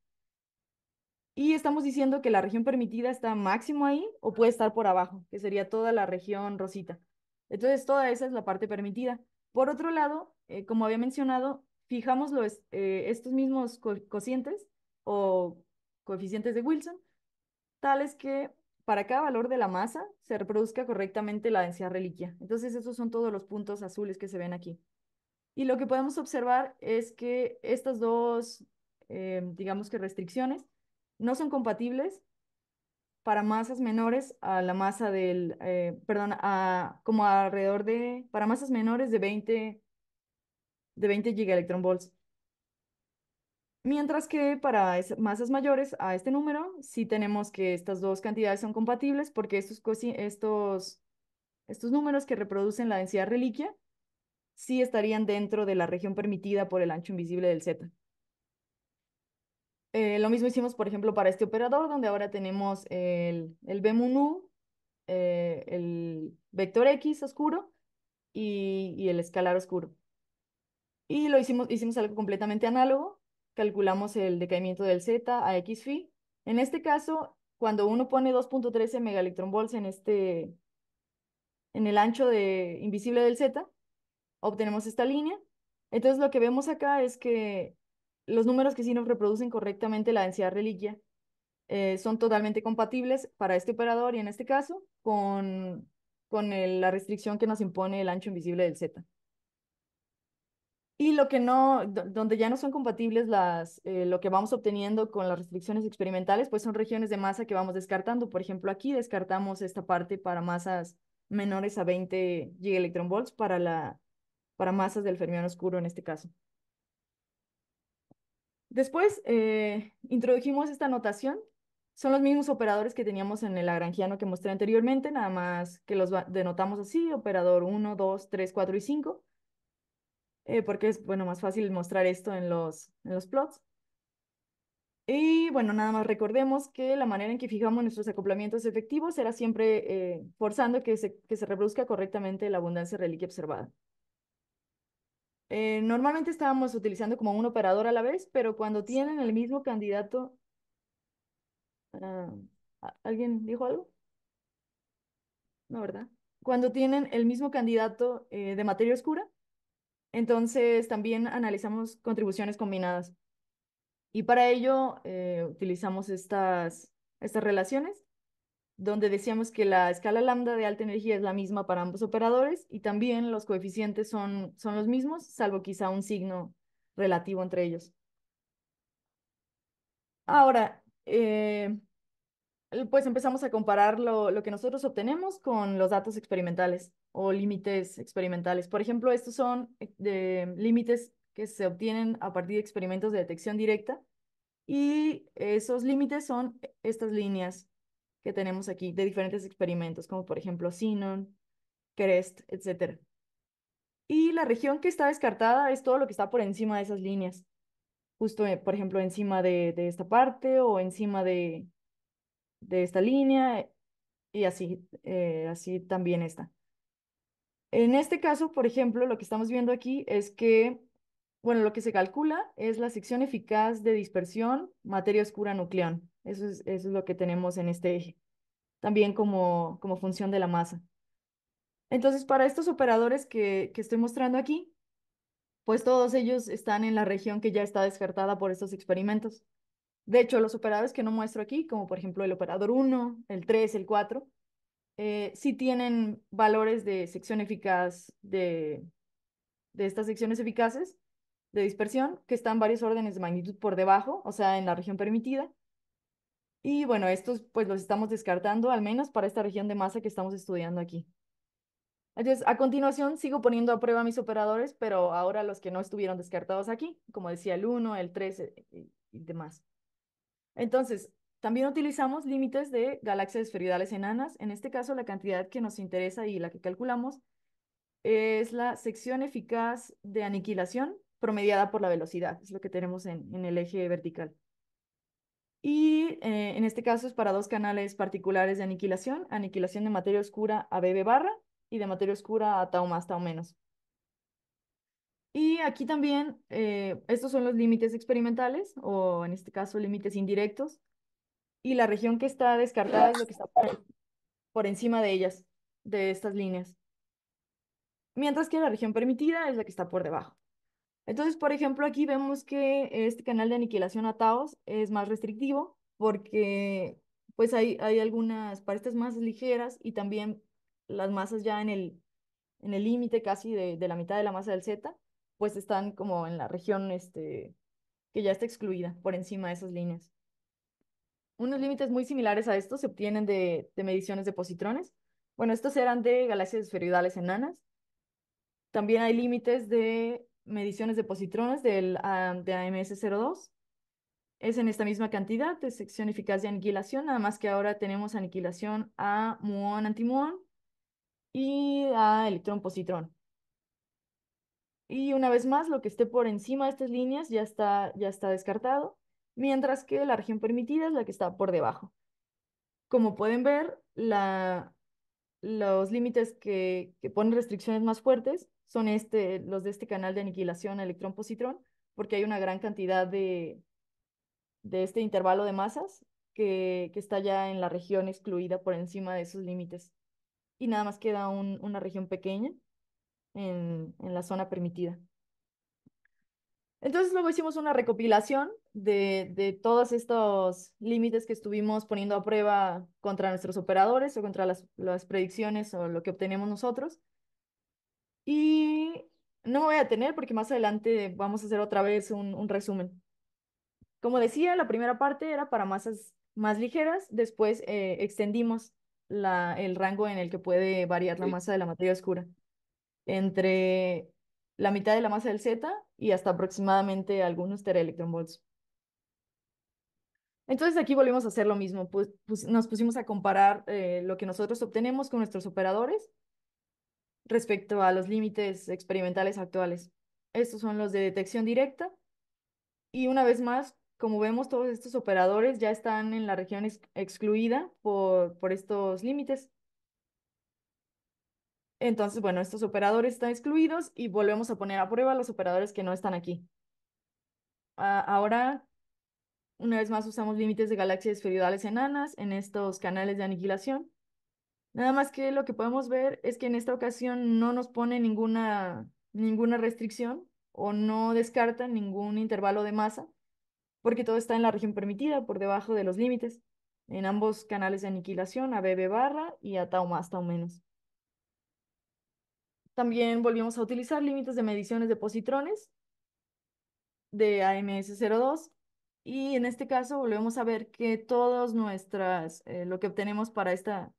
Y estamos diciendo que la región permitida está máximo ahí o puede estar por abajo, que sería toda la región rosita. Entonces, toda esa es la parte permitida. Por otro lado, eh, como había mencionado, fijamos los, eh, estos mismos cocientes o coeficientes de Wilson, tales que para cada valor de la masa se reproduzca correctamente la densidad reliquia. Entonces, esos son todos los puntos azules que se ven aquí. Y lo que podemos observar es que estas dos, em, digamos que restricciones, no son compatibles para masas menores a la masa del, eh, perdón, como alrededor de, para masas menores de 20, de 20 gigaelectronvolts. Mientras que para masas mayores a este número, sí tenemos que estas dos cantidades son compatibles porque estos, estos, estos números que reproducen la densidad reliquia sí estarían dentro de la región permitida por el ancho invisible del Z. Eh, lo mismo hicimos, por ejemplo, para este operador, donde ahora tenemos el, el BMUNU, eh, el vector X oscuro y, el escalar oscuro. Y lo hicimos, hicimos algo completamente análogo, calculamos el decaimiento del Z a X phi. En este caso, cuando uno pone 2.13 megaelectronvolts en este en el ancho de invisible del Z, obtenemos esta línea. Entonces lo que vemos acá es que los números que sí nos reproducen correctamente la densidad reliquia eh, son totalmente compatibles para este operador y en este caso con, con la restricción que nos impone el ancho invisible del Z. Y lo que no, donde ya no son compatibles las, eh, lo que vamos obteniendo con las restricciones experimentales, pues son regiones de masa que vamos descartando. Por ejemplo, aquí descartamos esta parte para masas menores a 20 giga para, la, para masas del fermión oscuro en este caso. Después eh, introdujimos esta notación. Son los mismos operadores que teníamos en el lagrangiano que mostré anteriormente, nada más que los denotamos así, operador 1, 2, 3, 4 y 5, eh, porque es bueno, más fácil mostrar esto en los, en los plots. Y bueno, nada más recordemos que la manera en que fijamos nuestros acoplamientos efectivos era siempre eh, forzando que se, que se reproduzca correctamente la abundancia de reliquia observada. Eh, normalmente estábamos utilizando como un operador a la vez, pero cuando tienen el mismo candidato... Ah, ¿Alguien dijo algo? No, ¿verdad? Cuando tienen el mismo candidato eh, de materia oscura, entonces también analizamos contribuciones combinadas. Y para ello eh, utilizamos estas, estas relaciones donde decíamos que la escala lambda de alta energía es la misma para ambos operadores y también los coeficientes son, son los mismos, salvo quizá un signo relativo entre ellos. Ahora, eh, pues empezamos a comparar lo, que nosotros obtenemos con los datos experimentales o límites experimentales. Por ejemplo, estos son eh, de, límites que se obtienen a partir de experimentos de detección directa y esos límites son estas líneas que tenemos aquí de diferentes experimentos, como por ejemplo Sinon, Crest, etc. Y la región que está descartada es todo lo que está por encima de esas líneas. Justo, eh, por ejemplo, encima de, esta parte o encima de, de esta línea eh, y así, eh, así también está. En este caso, por ejemplo, lo que estamos viendo aquí es que, bueno, lo que se calcula es la sección eficaz de dispersión materia oscura nucleón. Eso es, lo que tenemos en este eje, también como, como función de la masa. Entonces, para estos operadores que, estoy mostrando aquí, pues todos ellos están en la región que ya está descartada por estos experimentos. De hecho, los operadores que no muestro aquí, como por ejemplo el operador 1, el 3, el 4, eh, sí tienen valores de sección eficaz de, de estas secciones eficaces de dispersión que están varios órdenes de magnitud por debajo, o sea, en la región permitida, y bueno, estos pues los estamos descartando, al menos para esta región de masa que estamos estudiando aquí. Entonces, a continuación sigo poniendo a prueba mis operadores, pero ahora los que no estuvieron descartados aquí, como decía el 1, el 3 eh, y, demás. Entonces, también utilizamos límites de galaxias esferoidales enanas. En este caso, la cantidad que nos interesa y la que calculamos es la sección eficaz de aniquilación promediada por la velocidad. Es lo que tenemos en el eje vertical. Y eh, en este caso es para dos canales particulares de aniquilación, aniquilación de materia oscura a BB barra y de materia oscura a tau más, tau menos. Y aquí también, eh, estos son los límites experimentales, o en este caso límites indirectos, y la región que está descartada es lo que está por encima de ellas, de estas líneas. Mientras que la región permitida es la que está por debajo. Entonces, por ejemplo, aquí vemos que este canal de aniquilación a Taos es más restrictivo porque pues hay, hay algunas partes más ligeras y también las masas ya en el en el límite casi de, la mitad de la masa del Z, pues están como en la región este, que ya está excluida por encima de esas líneas. Unos límites muy similares a estos se obtienen de, de mediciones de positrones. Bueno, estos eran de galaxias esferoidales enanas. También hay límites de mediciones de positrones del, ah, de AMS-02. Es en esta misma cantidad de sección eficaz de aniquilación, nada más que ahora tenemos aniquilación a muón-antimuón y a electrón-positrón. Y una vez más, lo que esté por encima de estas líneas ya está, ya está descartado, mientras que la región permitida es la que está por debajo. Como pueden ver, la, los límites que, que ponen restricciones más fuertes son este, los de este canal de aniquilación electrón-positrón, porque hay una gran cantidad de, este intervalo de masas que, está ya en la región excluida por encima de esos límites. Y nada más queda una región pequeña en, la zona permitida. Entonces luego hicimos una recopilación de, todos estos límites que estuvimos poniendo a prueba contra nuestros operadores o contra las predicciones o lo que obtenemos nosotros. Y no voy a tener porque más adelante vamos a hacer otra vez un, resumen. Como decía, la primera parte era para masas más ligeras, después eh, extendimos la, el rango en el que puede variar la masa de la materia oscura, entre la mitad de la masa del Z y hasta aproximadamente algunos teraelectronvolts. Entonces aquí volvimos a hacer lo mismo, pues, pues nos pusimos a comparar eh, lo que nosotros obtenemos con nuestros operadores respecto a los límites experimentales actuales. Estos son los de detección directa y una vez más, como vemos, todos estos operadores ya están en la región excluida por, estos límites. Entonces, bueno, estos operadores están excluidos y volvemos a poner a prueba los operadores que no están aquí. Ah, ahora, una vez más, usamos límites de galaxias esferoidales enanas en estos canales de aniquilación. Nada más que lo que podemos ver es que en esta ocasión no nos pone ninguna, ninguna restricción o no descarta ningún intervalo de masa, porque todo está en la región permitida, por debajo de los límites, en ambos canales de aniquilación, a BB barra y a tau más, tau menos. También volvimos a utilizar límites de mediciones de positrones de AMS02 y en este caso volvemos a ver que todos nuestras, eh, lo que obtenemos para esta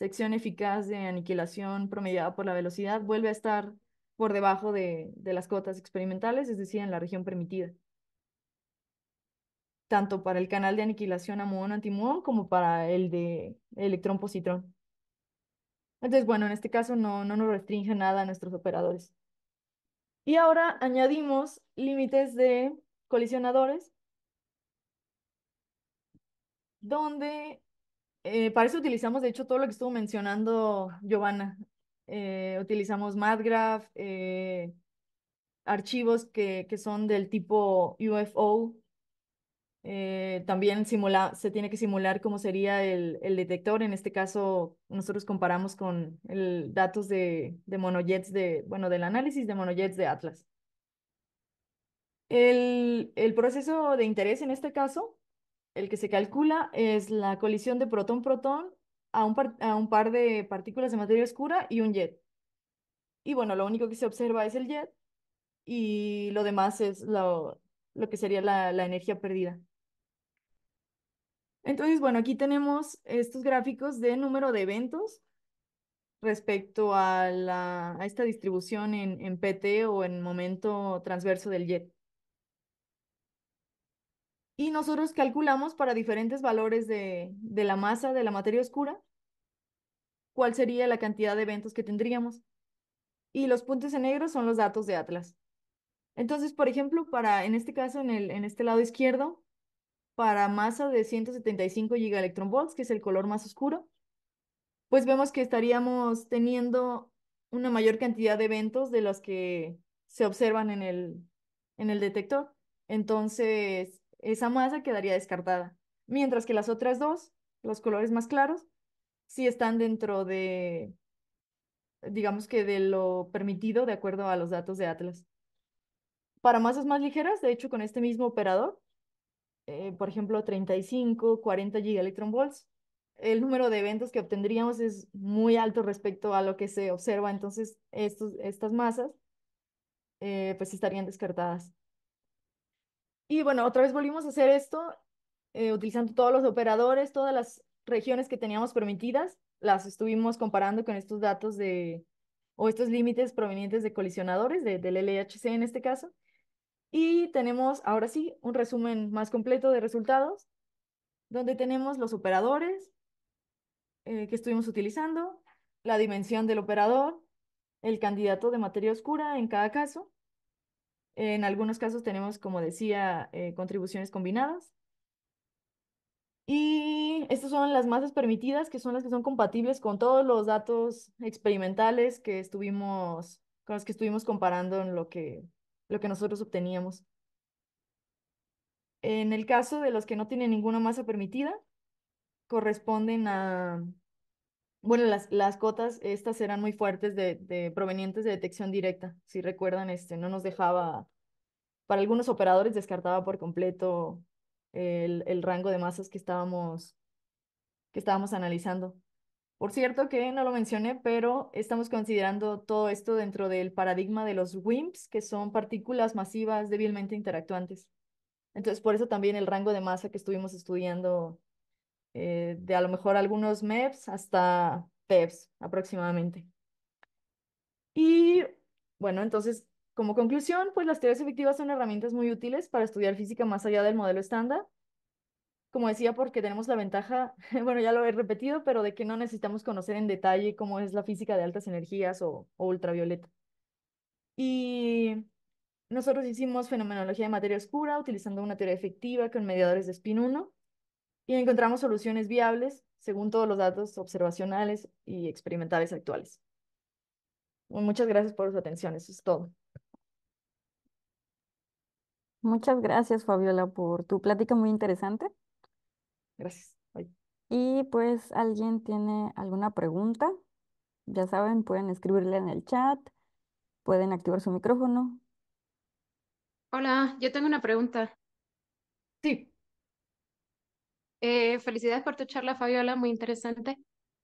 sección eficaz de aniquilación promediada por la velocidad vuelve a estar por debajo de, las cotas experimentales, es decir, en la región permitida. Tanto para el canal de aniquilación a muón antimuón como para el de electrón-positrón. Entonces, bueno, en este caso no, no nos restringe nada a nuestros operadores. Y ahora añadimos límites de colisionadores, donde eh, para eso utilizamos, de hecho, todo lo que estuvo mencionando Giovanna. Eh, utilizamos MadGraph, eh, archivos que, son del tipo UFO. también simula, se tiene que simular cómo sería el, detector. En este caso, nosotros comparamos con el, datos de, de monojets, de, bueno, del análisis de monojets de Atlas. el proceso de interés en este caso el que se calcula es la colisión de protón-protón a, un par, a un par de partículas de materia oscura y un jet. Y bueno, lo único que se observa es el jet y lo demás es lo, que sería la, energía perdida. Entonces, bueno, aquí tenemos estos gráficos de número de eventos respecto a, esta distribución en, en PT o en momento transverso del jet y nosotros calculamos para diferentes valores de, la masa de la materia oscura cuál sería la cantidad de eventos que tendríamos. Y los puntos en negro son los datos de Atlas. Entonces, por ejemplo, para, en este caso, en, el, en este lado izquierdo, para masa de 175 gigaelectronvolts, que es el color más oscuro, pues vemos que estaríamos teniendo una mayor cantidad de eventos de los que se observan en el, en el detector. Entonces, esa masa quedaría descartada. Mientras que las otras dos, los colores más claros, sí están dentro de, digamos que de lo permitido de acuerdo a los datos de Atlas. Para masas más ligeras, de hecho, con este mismo operador, eh, por ejemplo, 35, 40 volts, el número de eventos que obtendríamos es muy alto respecto a lo que se observa. Entonces, estos, estas masas eh, pues estarían descartadas. Y bueno, otra vez volvimos a hacer esto eh, utilizando todos los operadores, todas las regiones que teníamos permitidas, las estuvimos comparando con estos datos de, o estos límites provenientes de colisionadores, de, del LHC en este caso. Y tenemos ahora sí un resumen más completo de resultados, donde tenemos los operadores eh, que estuvimos utilizando, la dimensión del operador, el candidato de materia oscura en cada caso, en algunos casos tenemos, como decía, eh, contribuciones combinadas. Y estas son las masas permitidas, que son las que son compatibles con todos los datos experimentales que estuvimos, con los que estuvimos comparando en lo que, lo que nosotros obteníamos. En el caso de los que no tienen ninguna masa permitida, corresponden a bueno, las, las cotas estas eran muy fuertes de, provenientes de detección directa, si recuerdan, este, no nos dejaba, para algunos operadores descartaba por completo el, el rango de masas que estábamos, que estábamos analizando. Por cierto que no lo mencioné, pero estamos considerando todo esto dentro del paradigma de los WIMPs, que son partículas masivas débilmente interactuantes. Entonces, por eso también el rango de masa que estuvimos estudiando eh, de a lo mejor algunos MEPs hasta PEPs aproximadamente. Y bueno, entonces, como conclusión, pues las teorías efectivas son herramientas muy útiles para estudiar física más allá del modelo estándar. Como decía, porque tenemos la ventaja, bueno, ya lo he repetido, pero de que no necesitamos conocer en detalle cómo es la física de altas energías o, o ultravioleta. Y nosotros hicimos fenomenología de materia oscura utilizando una teoría efectiva con mediadores de spin 1 y encontramos soluciones viables según todos los datos observacionales y experimentales actuales. Muchas gracias por su atención, eso es todo. Muchas gracias, Fabiola, por tu plática muy interesante. Gracias. Y pues, ¿alguien tiene alguna pregunta? Ya saben, pueden escribirle en el chat, pueden activar su micrófono. Hola, yo tengo una pregunta. Sí. Eh, felicidades por tu charla, Fabiola, muy interesante.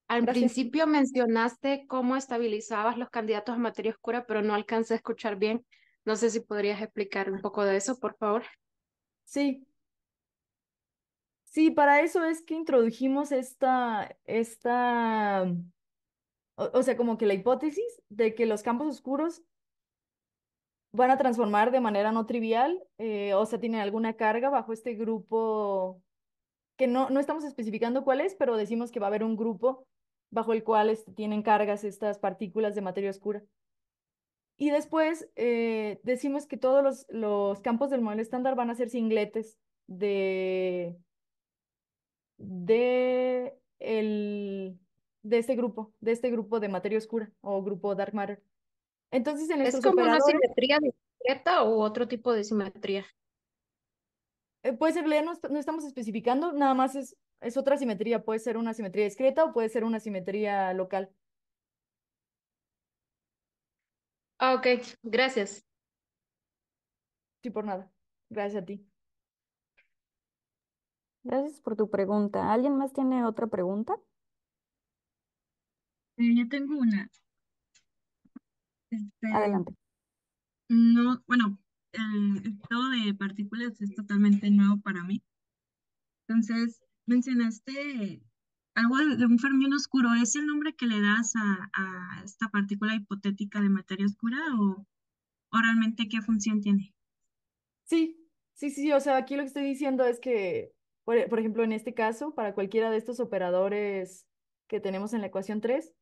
Al principio mencionaste cómo estabilizabas los candidatos a materia oscura, pero no alcancé a escuchar bien. No sé si podrías explicar un poco de eso, por favor. Sí. Sí, para eso es que introdujimos esta, esta, o, sea, como que la hipótesis de que los campos oscuros van a transformar de manera no trivial, eh, o sea, tienen alguna carga bajo este grupo que no, no estamos especificando cuál es, pero decimos que va a haber un grupo bajo el cual este, tienen cargas estas partículas de materia oscura. Y después eh, decimos que todos los, los, campos del modelo estándar van a ser singletes de, de, el, de este grupo, de este grupo de materia oscura o grupo dark matter. Entonces, en ¿Es como una simetría discreta o otro tipo de simetría? Eh, puede ser, no, estamos especificando, nada más es, es otra simetría, puede ser una simetría discreta o puede ser una simetría local. Ah, ok, gracias. Sí, por nada. Gracias a ti. Gracias por tu pregunta. ¿Alguien más tiene otra pregunta? Eh, yo tengo una. Este, Adelante. No, bueno, el estado de partículas es totalmente nuevo para mí. Entonces, mencionaste algo de un fermión oscuro. ¿Es el nombre que le das a, a esta partícula hipotética de materia oscura o, o, realmente qué función tiene? Sí, sí, sí, o sea, aquí lo que estoy diciendo es que, por, ejemplo, en este caso, para cualquiera de estos operadores que tenemos en la ecuación 3,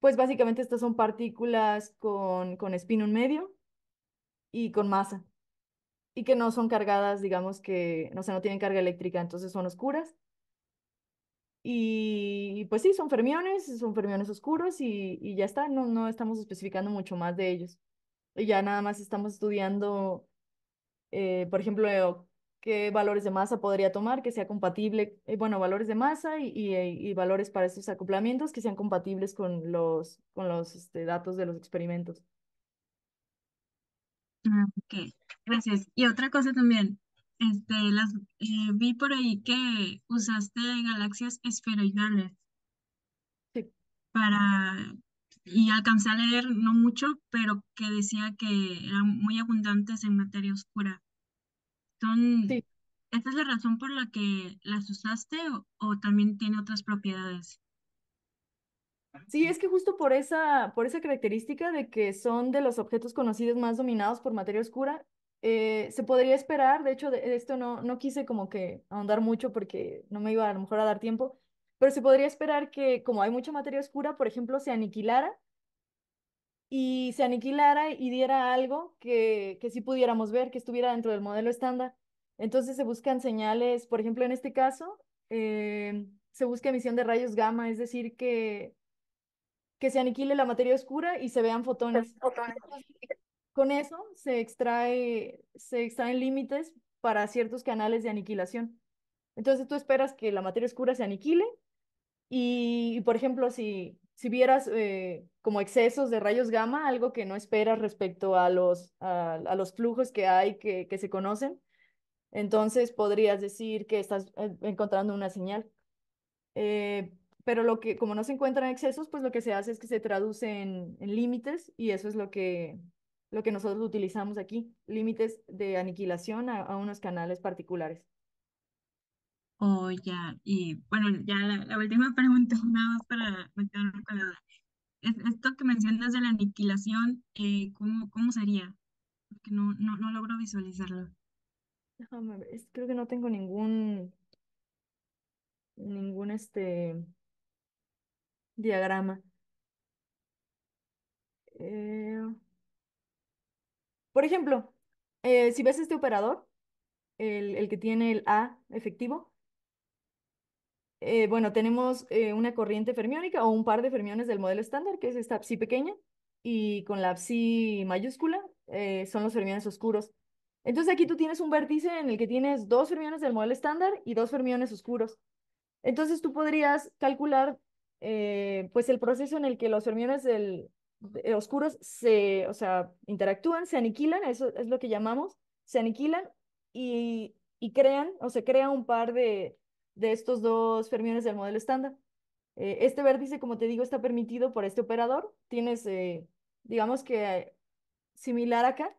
pues básicamente estas son partículas con, con spin un medio, y con masa y que no son cargadas, digamos que, no sé, no tienen carga eléctrica, entonces son oscuras. Y pues sí, son fermiones, son fermiones oscuros y, y ya está, no, no estamos especificando mucho más de ellos. Y ya nada más estamos estudiando, eh, por ejemplo, qué valores de masa podría tomar que sea compatible, eh, bueno, valores de masa y, eh, y, valores para estos acoplamientos que sean compatibles con los, con los este, datos de los experimentos. Ah, gracias. Y otra cosa también, este, las eh, vi por ahí que usaste galaxias esferoidales para, y alcancé a leer no mucho, pero que decía que eran muy abundantes en materia oscura. Son, ¿esta es la razón por la que las usaste o también tiene otras propiedades? Sí, es que justo por esa, por esa característica de que son de los objetos conocidos más dominados por materia oscura, eh, se podría esperar, de hecho, esto no, no quise como que ahondar mucho porque no me iba a, lo mejor a dar tiempo, pero se podría esperar que como hay mucha materia oscura, por ejemplo, se aniquilara y se aniquilara y diera algo que, que sí pudiéramos ver, que estuviera dentro del modelo estándar. Entonces se buscan señales, por ejemplo, en este caso, eh, se busca emisión de rayos gamma, es decir, que se aniquile la materia oscura y se vean fotones. Con eso se, extrae, se extraen límites para ciertos canales de aniquilación. Entonces tú esperas que la materia oscura se aniquile y, por ejemplo, si, si vieras eh, como excesos de rayos gamma, algo que no esperas respecto a los, a, a los flujos que hay que, que se conocen, entonces podrías decir que estás eh, encontrando una señal. Eh, pero lo que, como no se encuentran excesos, pues lo que se hace es que se traduce en, límites y eso es lo que, lo que nosotros utilizamos aquí, límites de aniquilación a, unos canales particulares. Oh, ya, y bueno, ya la, última pregunta, nada más para meterme con la Esto que mencionas de la aniquilación, eh, ¿cómo, sería? Porque no, no, no logro visualizarlo. Déjame ver, creo que no tengo ningún, ningún este, Diagrama. Eh, por ejemplo, eh, si ves este operador, el, que tiene el A efectivo, eh, bueno, tenemos una corriente fermiónica o un par de fermiones del modelo estándar, que es esta psi pequeña, y con la psi mayúscula son los fermiones oscuros. Entonces aquí tú tienes un vértice en el que tienes dos fermiones del modelo estándar y dos fermiones oscuros. Entonces tú podrías calcular eh, pues el proceso en el que los fermiones del, oscuros se, o sea, interactúan, se aniquilan, eso es lo que llamamos, se aniquilan y, crean, o se crea un par de, estos dos fermiones del modelo estándar. Eh, este vértice, como te digo, está permitido por este operador. Tienes, eh, digamos que similar acá,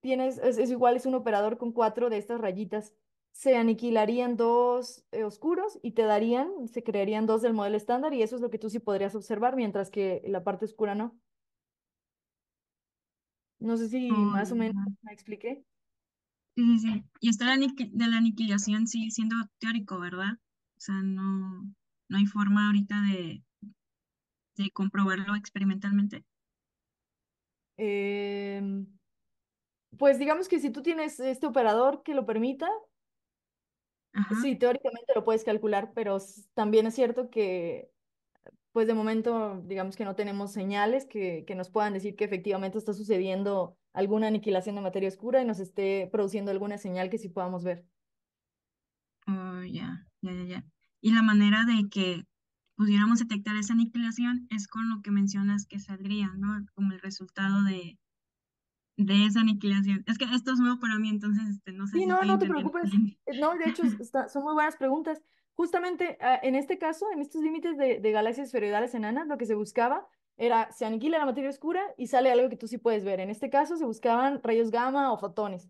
tienes, es, igual, es un operador con cuatro de estas rayitas se aniquilarían dos eh, oscuros y te darían, se crearían dos del modelo estándar y eso es lo que tú sí podrías observar, mientras que la parte oscura no. No sé si más o menos mm. me expliqué. Sí, sí, Y esto de la, aniquilación sigue siendo teórico, ¿verdad? O sea, no, no hay forma ahorita de, de comprobarlo experimentalmente. Em, pues digamos que si tú tienes este operador que lo permita, Sí, teóricamente lo puedes calcular, pero también es cierto que, pues de momento, digamos que no tenemos señales que, que nos puedan decir que efectivamente está sucediendo alguna aniquilación de materia oscura y nos esté produciendo alguna señal que sí podamos ver. Oh, ya, ya, ya, ya. Y la manera de que pudiéramos detectar esa aniquilación es con lo que mencionas que saldría, ¿no? Como el resultado de, de esa aniquilación? Es que esto es nuevo para mí, entonces este, no sé. Sí, no, no te preocupes. Eh, no, de hecho, son muy buenas preguntas. Justamente ah, en este caso, en estos límites de, de galaxias esferoidales enanas, lo que se buscaba era, se aniquila la materia oscura y sale algo que tú sí puedes ver. En este caso se buscaban rayos gamma o fotones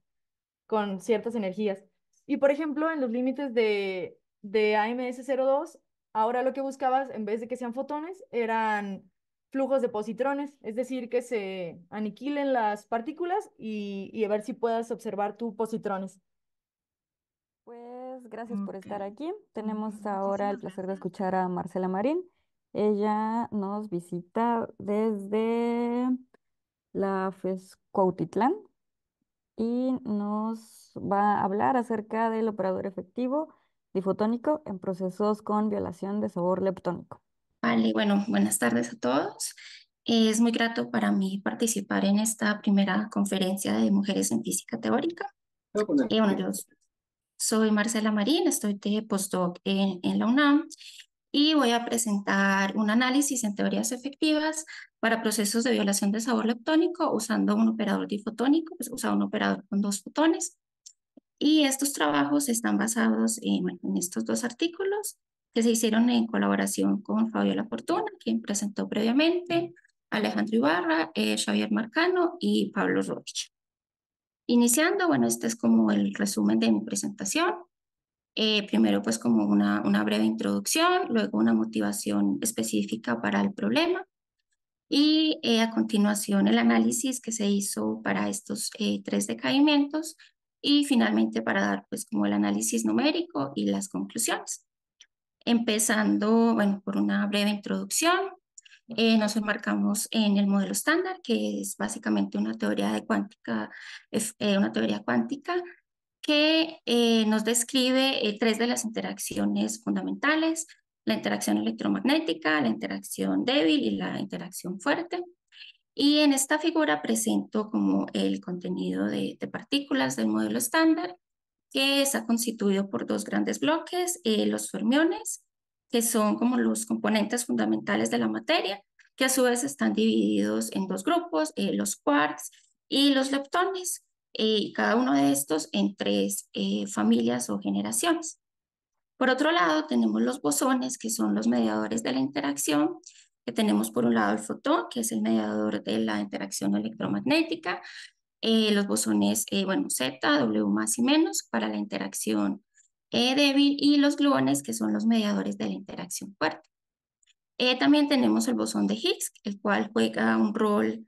con ciertas energías. Y por ejemplo, en los límites de, de AMS-02, ahora lo que buscabas, en vez de que sean fotones, eran flujos de positrones, es decir, que se aniquilen las partículas y, a ver si puedas observar tus positrones. Pues gracias por estar aquí. Tenemos ahora el placer de escuchar a Marcela Marín. Ella nos visita desde la FES y nos va a hablar acerca del operador efectivo difotónico en procesos con violación de sabor leptónico. Vale, bueno, buenas tardes a todos. Es muy grato para mí participar en esta primera conferencia de Mujeres en Física Teórica. Eh, soy Marcela Marín, estoy de postdoc en, la UNAM y voy a presentar un análisis en teorías efectivas para procesos de violación de sabor leptónico usando un operador difotónico, pues usando un operador con dos fotones. Y estos trabajos están basados en estos dos artículos que se hicieron en colaboración con Fabiola Fortuna, quien presentó previamente, Alejandro Ibarra, eh, Xavier Marcano y Pablo Roch. Iniciando, bueno, este es como el resumen de mi presentación. Eh, primero, pues como una, una breve introducción, luego una motivación específica para el problema y eh, a continuación el análisis que se hizo para estos tres decaimientos y finalmente para dar pues como el análisis numérico y las conclusiones. Empezando, bueno, por una breve introducción, eh, nos enmarcamos en el modelo estándar, que es básicamente una teoría de cuántica, eh, una teoría cuántica que eh, nos describe tres de las interacciones fundamentales, la interacción electromagnética, la interacción débil y la interacción fuerte. Y en esta figura presento como el contenido de, de partículas del modelo estándar, que está constituido por dos grandes bloques, eh, los fermiones, que son como los componentes fundamentales de la materia, que a su vez están divididos en dos grupos, eh, los quarks y los leptones, eh, y cada uno de estos en tres familias o generaciones. Por otro lado, tenemos los bosones, que son los mediadores de la interacción, que tenemos por un lado el fotón, que es el mediador de la interacción electromagnética, eh, los bosones, eh, bueno, Z, W más y menos para la interacción eh, débil y los gluones que son los mediadores de la interacción fuerte. también tenemos el bosón de Higgs, el cual juega un rol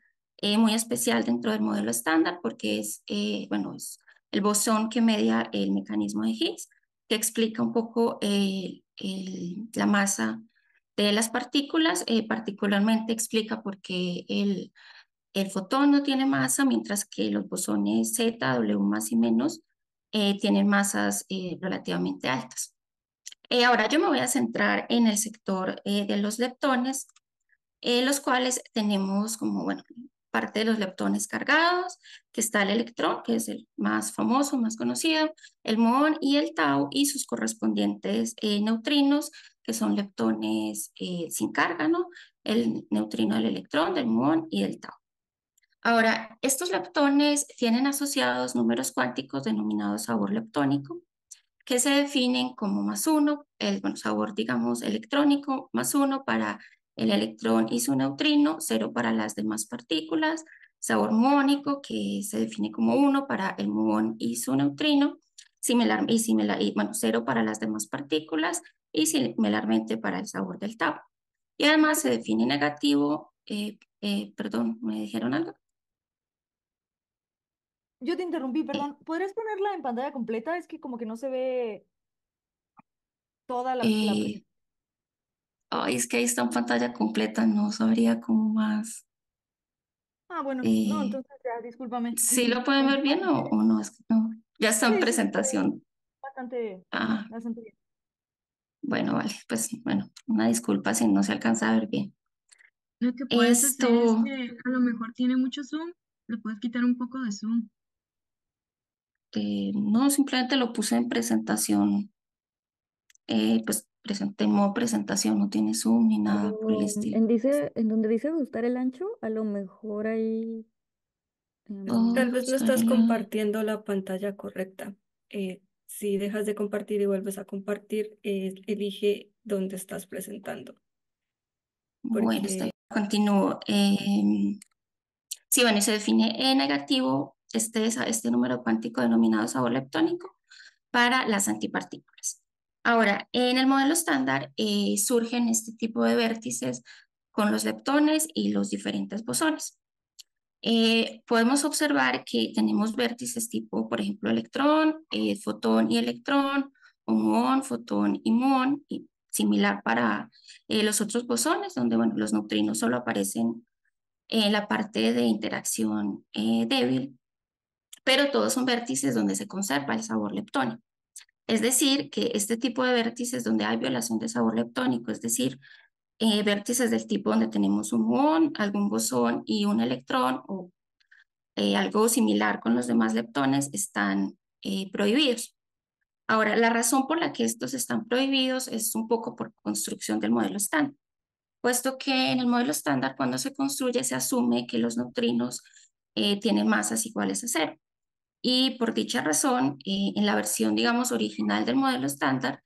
muy especial dentro del modelo estándar porque es, bueno, es el bosón que media el mecanismo de Higgs, que explica un poco la masa de las partículas, particularmente explica por qué el el fotón no tiene masa, mientras que los bosones Z, W más y menos, eh, tienen masas eh, relativamente altas. Eh, ahora yo me voy a centrar en el sector de los leptones, los cuales tenemos como, bueno, parte de los leptones cargados, que está el electrón, que es el más famoso, más conocido, el muón y el tau y sus correspondientes neutrinos, que son leptones sin carga, ¿no? El neutrino del electrón, del muón y del tau. Ahora, estos leptones tienen asociados números cuánticos denominados sabor leptónico, que se definen como más uno, el sabor, digamos, electrónico, más uno para el electrón y su neutrino, cero para las demás partículas, sabor muónico que se define como uno para el muón y su neutrino, similar, y, similar, bueno, cero para las demás partículas y similarmente para el sabor del tau. Y además se define negativo, eh, eh, perdón, ¿me dijeron algo? Yo te interrumpí, perdón. ¿Podrías ponerla en pantalla completa? Es que como que no se ve toda la... la... Eh, ay, es que ahí está en pantalla completa, no sabría cómo más. Ah, bueno, no, eh, entonces ya, discúlpame. ¿Sí lo pueden ver bien o, no? Es que Ya está en presentación. bastante, ah, bastante bien. Bueno, vale, pues bueno, una disculpa si no se alcanza a ver bien. Lo que puedes Esto... a lo mejor tiene mucho zoom, le puedes quitar un poco de zoom. Este, no, simplemente lo puse en presentación. Eh, pues presenté en modo presentación, no tiene Zoom ni nada por el oh, estilo. En, dice, en donde dice gustar el ancho, a lo mejor ahí. Eh, oh, Tal vez no estás compartiendo la pantalla correcta. Eh, si dejas de compartir y vuelves a compartir, elige dónde estás presentando. Bueno, Continúo. si em, sí, bueno, se define E negativo este este número cuántico denominado sabor leptónico para las antipartículas. Ahora, en el modelo estándar eh, surgen este tipo de vértices con los leptones y los diferentes bosones. Eh, podemos observar que tenemos vértices tipo, por ejemplo, electrón, eh, fotón y electrón, o muón, fotón y muón, y similar para los otros bosones, donde bueno, los neutrinos solo aparecen en la parte de interacción débil pero todos son vértices donde se conserva el sabor leptónico. Es decir, que este tipo de vértices donde hay violación de sabor leptónico, es decir, eh, vértices del tipo donde tenemos un muón, algún bosón y un electrón o eh, algo similar con los demás leptones, están eh, prohibidos. Ahora, la razón por la que estos están prohibidos es un poco por construcción del modelo estándar, puesto que en el modelo estándar cuando se construye se asume que los neutrinos tienen masas iguales a cero. Y por dicha razón, eh, en la versión, digamos, original del modelo estándar,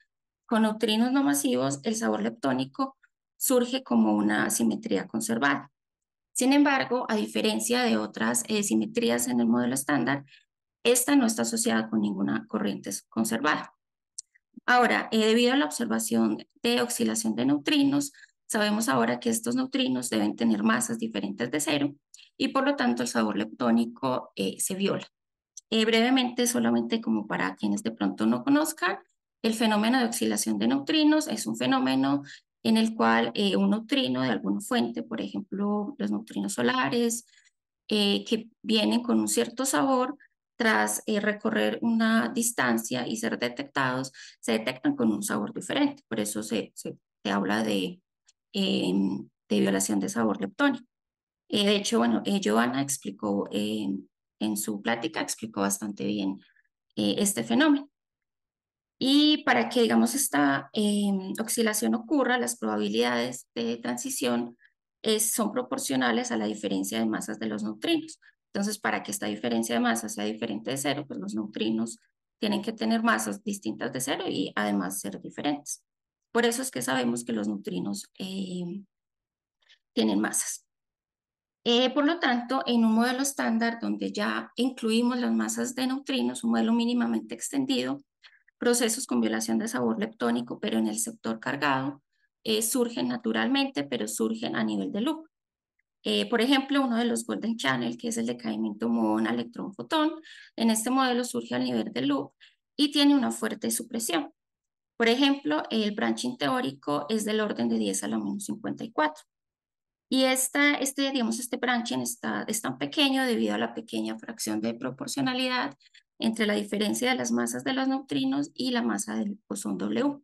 con neutrinos no masivos, el sabor leptónico surge como una simetría conservada. Sin embargo, a diferencia de otras eh, simetrías en el modelo estándar, esta no está asociada con ninguna corriente conservada. Ahora, eh, debido a la observación de oscilación de neutrinos, sabemos ahora que estos neutrinos deben tener masas diferentes de cero y por lo tanto el sabor leptónico se viola. Eh, brevemente, solamente como para quienes de pronto no conozcan, el fenómeno de oscilación de neutrinos es un fenómeno en el cual eh, un neutrino de alguna fuente, por ejemplo, los neutrinos solares, eh, que vienen con un cierto sabor, tras recorrer una distancia y ser detectados, se detectan con un sabor diferente. Por eso se, se, habla de, em, de violación de sabor leptónico. de hecho, bueno, Giovanna explicó em, en su plática explicó bastante bien eh, este fenómeno. Y para que, digamos, esta eh, oscilación ocurra, las probabilidades de transición eh, son proporcionales a la diferencia de masas de los neutrinos. Entonces, para que esta diferencia de masas sea diferente de cero, pues los neutrinos tienen que tener masas distintas de cero y además ser diferentes. Por eso es que sabemos que los neutrinos tienen masas. Eh, por lo tanto, en un modelo estándar donde ya incluimos las masas de neutrinos, un modelo mínimamente extendido, procesos con violación de sabor leptónico, pero en el sector cargado, eh, surgen naturalmente, pero surgen a nivel de loop. Eh, por ejemplo, uno de los Golden Channel, que es el decaimiento muón electrón fotón, en este modelo surge a nivel de loop y tiene una fuerte supresión. Por ejemplo, el branching teórico es del orden de 10 a la menos 54. Y esta, este, digamos, este branching está, es tan pequeño debido a la pequeña fracción de proporcionalidad entre la diferencia de las masas de los neutrinos y la masa del bosón W.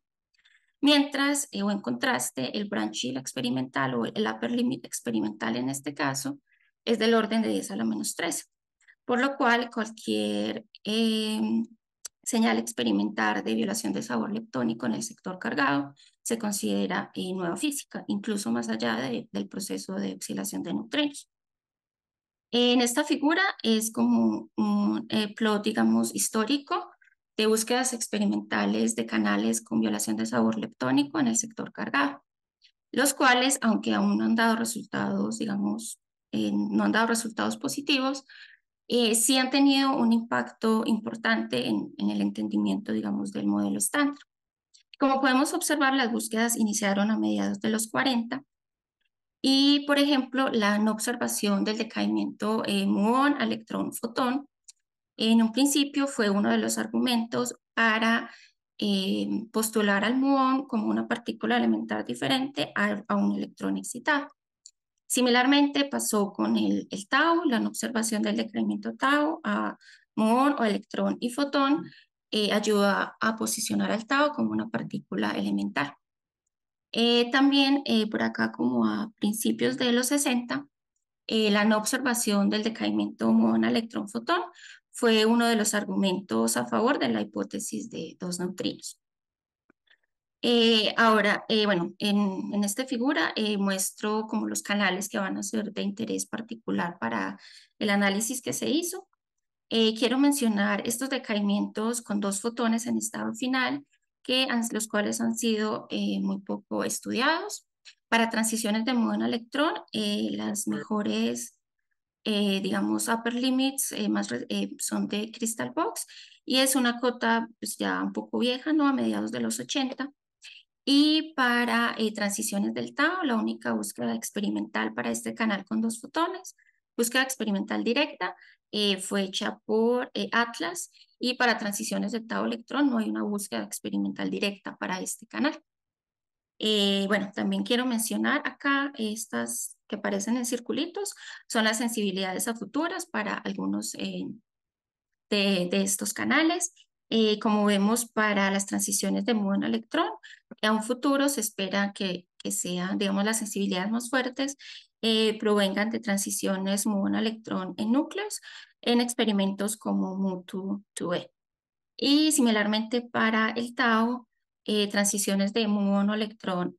Mientras, eh, o en contraste, el branching experimental o el upper limit experimental en este caso es del orden de 10 a la menos 13, por lo cual cualquier em, señal experimental de violación de sabor leptónico en el sector cargado se considera eh, nueva física, incluso más allá del proceso de oscilación de neutrinos. En esta figura es como un eh, plot, digamos, histórico de búsquedas experimentales de canales con violación de sabor leptónico en el sector cargado, los cuales, aunque aún no han dado resultados, digamos, eh, no han dado resultados positivos, eh, sí han tenido un impacto importante en, el entendimiento, digamos, del modelo estándar. Como podemos observar, las búsquedas iniciaron a mediados de los 40 y, por ejemplo, la no observación del decaimiento eh, muón, electrón, fotón, en un principio fue uno de los argumentos para eh, postular al muón como una partícula elemental diferente a un electrón excitado. Similarmente pasó con el, tau, la no observación del decaimiento tau a muón o electrón y fotón eh, ayuda a posicionar al tau como una partícula elemental. Eh, también eh, por acá como a principios de los 60, la no observación del decaimiento muón electrón fotón fue uno de los argumentos a favor de la hipótesis de dos neutrinos. Eh, ahora, eh, bueno, en, esta figura eh, muestro como los canales que van a ser de interés particular para el análisis que se hizo. quiero mencionar estos decaimientos con dos fotones en estado final, que los cuales han sido muy poco estudiados. Para transiciones de modo en electrón, las mejores, digamos, upper limits más, son de Crystal Box y es una cota pues, ya un poco vieja, ¿no? A mediados de los 80 y para eh, transiciones del Tao, la única búsqueda experimental para este canal con dos fotones, búsqueda experimental directa, eh, fue hecha por eh, Atlas. Y para transiciones del Tao electrón no hay una búsqueda experimental directa para este canal. bueno, también quiero mencionar acá estas que aparecen en circulitos, son las sensibilidades a futuras para algunos de estos canales eh, como vemos para las transiciones de muón electrón, a un futuro se espera que, sean, digamos, las sensibilidades más fuertes eh, provengan de transiciones muón electrón en núcleos en experimentos como mu 2 e Y similarmente para el tau, eh, transiciones de muón electrón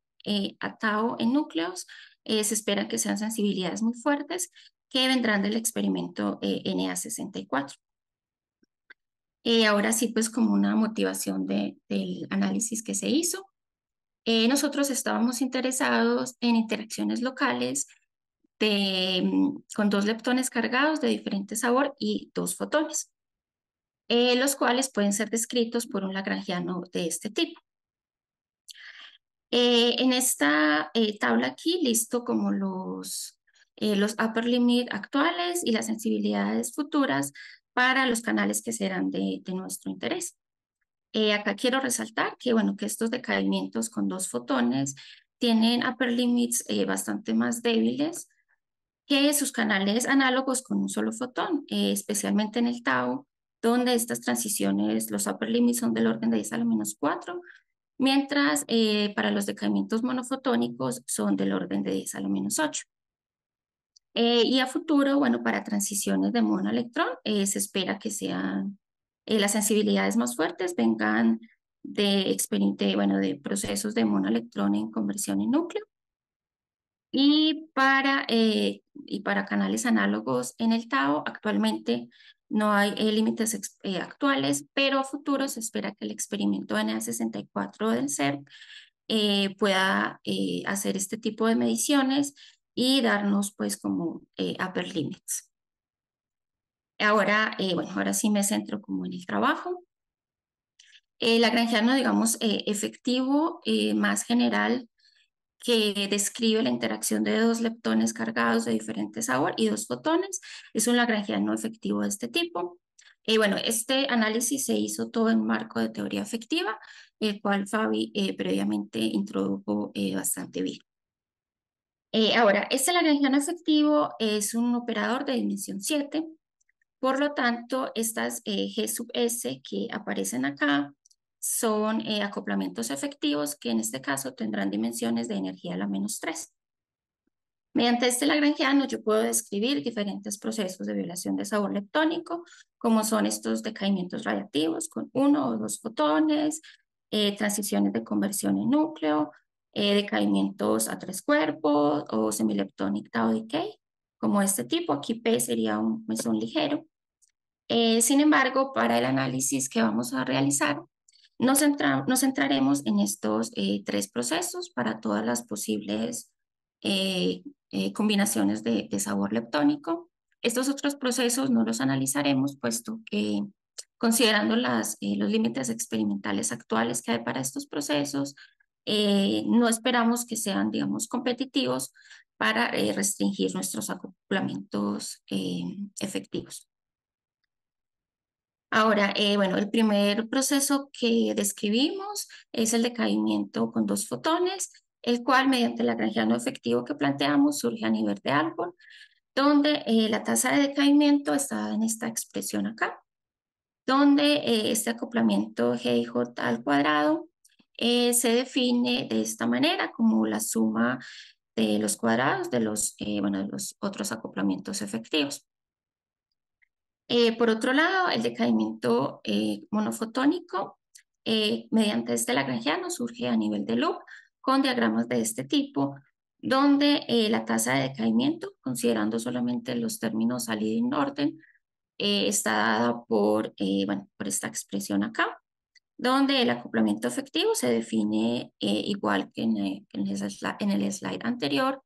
a tau en núcleos se espera que sean sensibilidades muy fuertes que vendrán del experimento NA64. Eh, ahora sí, pues como una motivación del análisis que se hizo. Eh, nosotros estábamos interesados en interacciones locales de, mm, con dos leptones cargados de diferente sabor y dos fotones, eh, los cuales pueden ser descritos por un lagrangiano de este tipo. en esta tabla aquí listo como los, los upper limit actuales y las sensibilidades futuras para los canales que serán de, nuestro interés. Eh, acá quiero resaltar que, bueno, que estos decaimientos con dos fotones tienen upper limits eh, bastante más débiles que sus canales análogos con un solo fotón, eh, especialmente en el tau, donde estas transiciones, los upper limits son del orden de 10 a la menos 4, mientras para los decaimientos monofotónicos son del orden de 10 a la menos 8. Eh, y a futuro, bueno, para transiciones de monoelectrón, eh, se espera que sean eh, las sensibilidades más fuertes vengan de, de, bueno, de procesos de monoelectrón en conversión en núcleo. Y para, y para canales análogos en el TAO, actualmente no hay límites actuales, pero a futuro se espera que el experimento NA64 del CERN pueda hacer este tipo de mediciones y darnos pues como eh, upper limits. Ahora, eh, bueno, ahora sí me centro como en el trabajo. El eh, lagrangiano, digamos, efectivo más general que describe la interacción de dos leptones cargados de diferente sabor y dos fotones. Es un lagrangiano efectivo de este tipo. y bueno, este análisis se hizo todo en marco de teoría efectiva, el cual Fabi previamente introdujo bastante bien. Eh, ahora, este lagrangiano efectivo es un operador de dimensión 7, por lo tanto, estas eh, G sub S que aparecen acá son eh, acoplamientos efectivos que en este caso tendrán dimensiones de energía a la menos 3. Mediante este lagrangiano yo puedo describir diferentes procesos de violación de sabor leptónico, como son estos decaimientos radiativos con uno o dos fotones, transiciones de conversión en núcleo, eh, decaimientos a tres cuerpos o semileptonic tau decay, como este tipo. Aquí P sería un mesón ligero. Eh, sin embargo, para el análisis que vamos a realizar, nos, centra centraremos en estos eh, tres procesos para todas las posibles combinaciones de, sabor leptónico. Estos otros procesos no los analizaremos, puesto que considerando los límites experimentales actuales que hay para estos procesos, eh, no esperamos que sean, digamos, competitivos para eh, restringir nuestros acoplamientos eh, efectivos. Ahora, bueno, el primer proceso que describimos es el decaimiento con dos fotones, el cual mediante el no efectivo que planteamos surge a nivel de árbol, donde la tasa de decaimiento está en esta expresión acá, donde este acoplamiento G al cuadrado eh, se define de esta manera como la suma de los cuadrados de los, eh, bueno, los otros acoplamientos efectivos. Eh, por otro lado, el decaimiento monofotónico mediante este lagrangiano surge a nivel de loop con diagramas de este tipo, donde la tasa de decaimiento, considerando solamente los términos salida en orden, está dada por, bueno, por esta expresión acá donde el acoplamiento efectivo se define eh, igual que en, el, slide anterior.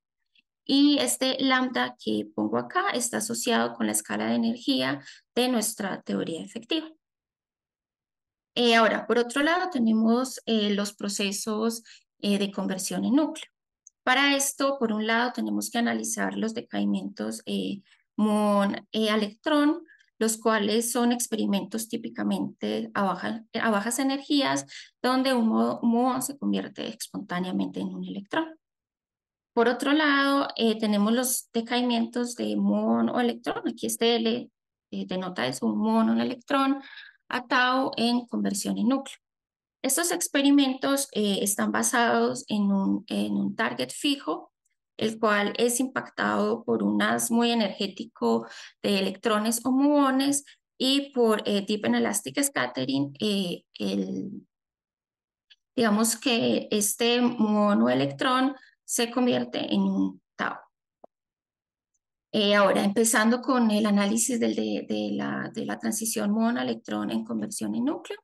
Y este lambda que pongo acá está asociado con la escala de energía de nuestra teoría efectiva. Eh, ahora, por otro lado, tenemos eh, los procesos de conversión en núcleo. Para esto, por un lado, tenemos que analizar los decaimientos mon electrón los cuales son experimentos típicamente a, bajas energías, donde un muón se convierte espontáneamente en un electrón. Por otro lado, eh, tenemos los decaimientos de muón o electrón. Aquí este L eh, denota es un muón o un electrón, a tau en conversión en núcleo. Estos experimentos eh, están basados en en un target fijo el cual es impactado por un haz muy energético de electrones o muones y por eh, Deep Elastic Scattering, eh, el, digamos que este muón electrón se convierte en un tau. Eh, ahora, empezando con el análisis de, la, de la transición muón-electrón en conversión en núcleo,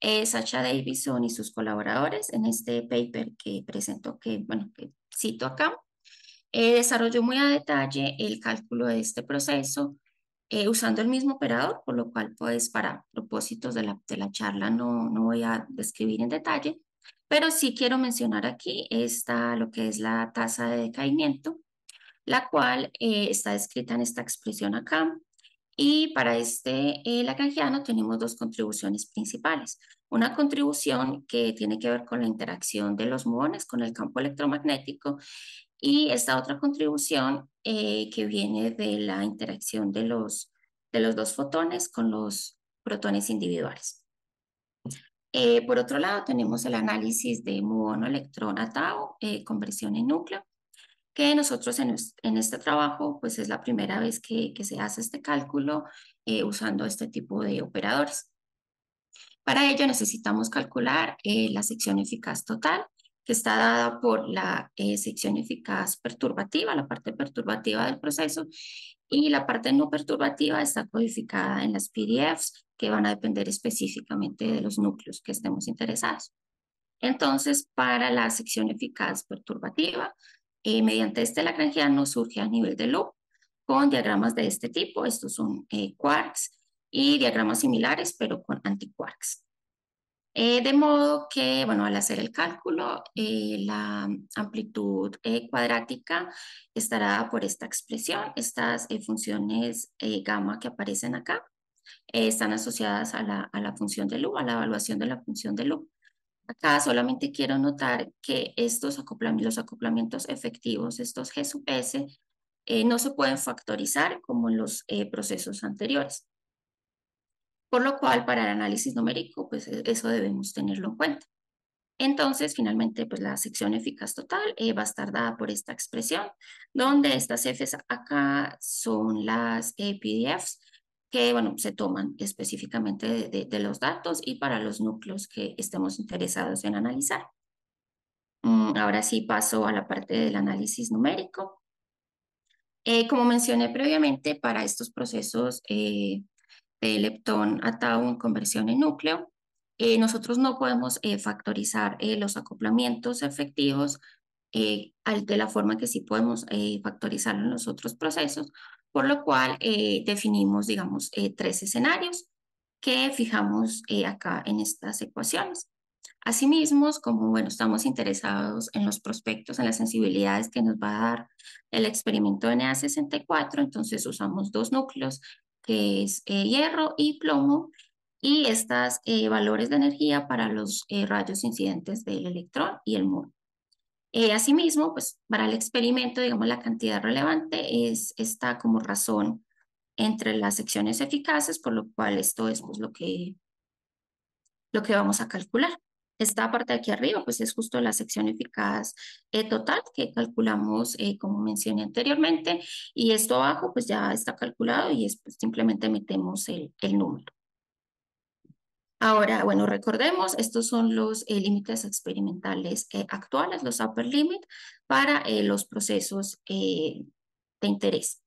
eh, Sacha Davison y sus colaboradores en este paper que presentó que, bueno, que cito acá, eh, desarrolló muy a detalle el cálculo de este proceso eh, usando el mismo operador, por lo cual pues para propósitos de la, charla no, no voy a describir en detalle, pero sí quiero mencionar aquí está lo que es la tasa de decaimiento, la cual eh, está descrita en esta expresión acá. Y para este eh, lagrangiano tenemos dos contribuciones principales. Una contribución que tiene que ver con la interacción de los muones con el campo electromagnético y esta otra contribución eh, que viene de la interacción de los, de los dos fotones con los protones individuales. Eh, por otro lado, tenemos el análisis de muono electrón a eh, conversión en núcleo, que nosotros en, este trabajo, pues es la primera vez que se hace este cálculo usando este tipo de operadores. Para ello necesitamos calcular la sección eficaz total que está dada por la eh, sección eficaz perturbativa, la parte perturbativa del proceso, y la parte no perturbativa está codificada en las PDFs que van a depender específicamente de los núcleos que estemos interesados. Entonces, para la sección eficaz perturbativa, eh, mediante este lagrangiano surge a nivel de loop con diagramas de este tipo, estos son eh, quarks y diagramas similares, pero con antiquarks. Eh, de modo que, bueno, al hacer el cálculo, eh, la amplitud eh, cuadrática estará por esta expresión. Estas funciones gamma que aparecen acá están asociadas a la, función de loop, a la evaluación de la función de loop. Acá solamente quiero notar que estos acoplamientos, los acoplamientos efectivos, estos G sub no se pueden factorizar como en los procesos anteriores. Por lo cual, para el análisis numérico, pues e, eso debemos tenerlo en cuenta. Entonces, finalmente, pues la sección eficaz total eh, va a estar dada por esta expresión, donde estas Fs acá son las eh, PDFs que, bueno, se toman específicamente de, los datos y para los núcleos que estemos interesados en analizar. Mm, ahora sí paso a la parte del análisis numérico. Eh, como mencioné previamente, para estos procesos de leptón atado en conversión en núcleo. Eh, nosotros no podemos eh, factorizar eh, los acoplamientos efectivos de la forma que sí podemos factorizar en los otros procesos, por lo cual definimos, digamos, tres escenarios que fijamos acá en estas ecuaciones. Asimismo, como bueno, estamos interesados en los prospectos, en las sensibilidades que nos va a dar el experimento de NA64, entonces usamos dos núcleos que es eh, hierro y plomo, y estas eh, valores de energía para los eh, rayos incidentes del electrón y el muón. asimismo, pues para el experimento, digamos, la cantidad relevante es, está como razón entre las secciones eficaces, por lo cual esto es pues, lo, que, lo que vamos a calcular. Esta parte de aquí arriba, pues es justo la sección eficaz eh, total que calculamos, eh, como mencioné anteriormente, y esto abajo, pues ya está calculado y pues, simplemente metemos el, número. Ahora, bueno, recordemos, estos son los eh, límites experimentales actuales, los upper limit, para los procesos de interés.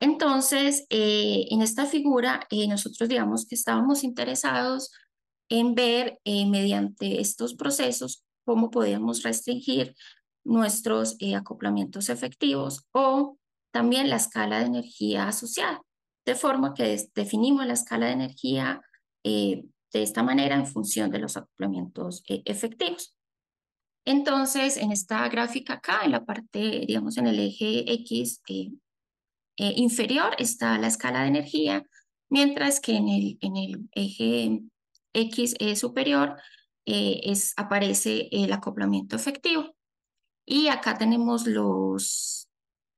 Entonces, en esta figura, nosotros digamos que estábamos interesados en ver eh, mediante estos procesos cómo podemos restringir nuestros eh, acoplamientos efectivos o también la escala de energía asociada, de forma que definimos la escala de energía eh, de esta manera en función de los acoplamientos efectivos. Entonces, en esta gráfica acá, en la parte, digamos, en el eje X inferior está la escala de energía, mientras que en el, en el eje X es superior, eh, es, aparece el acoplamiento efectivo. Y acá tenemos los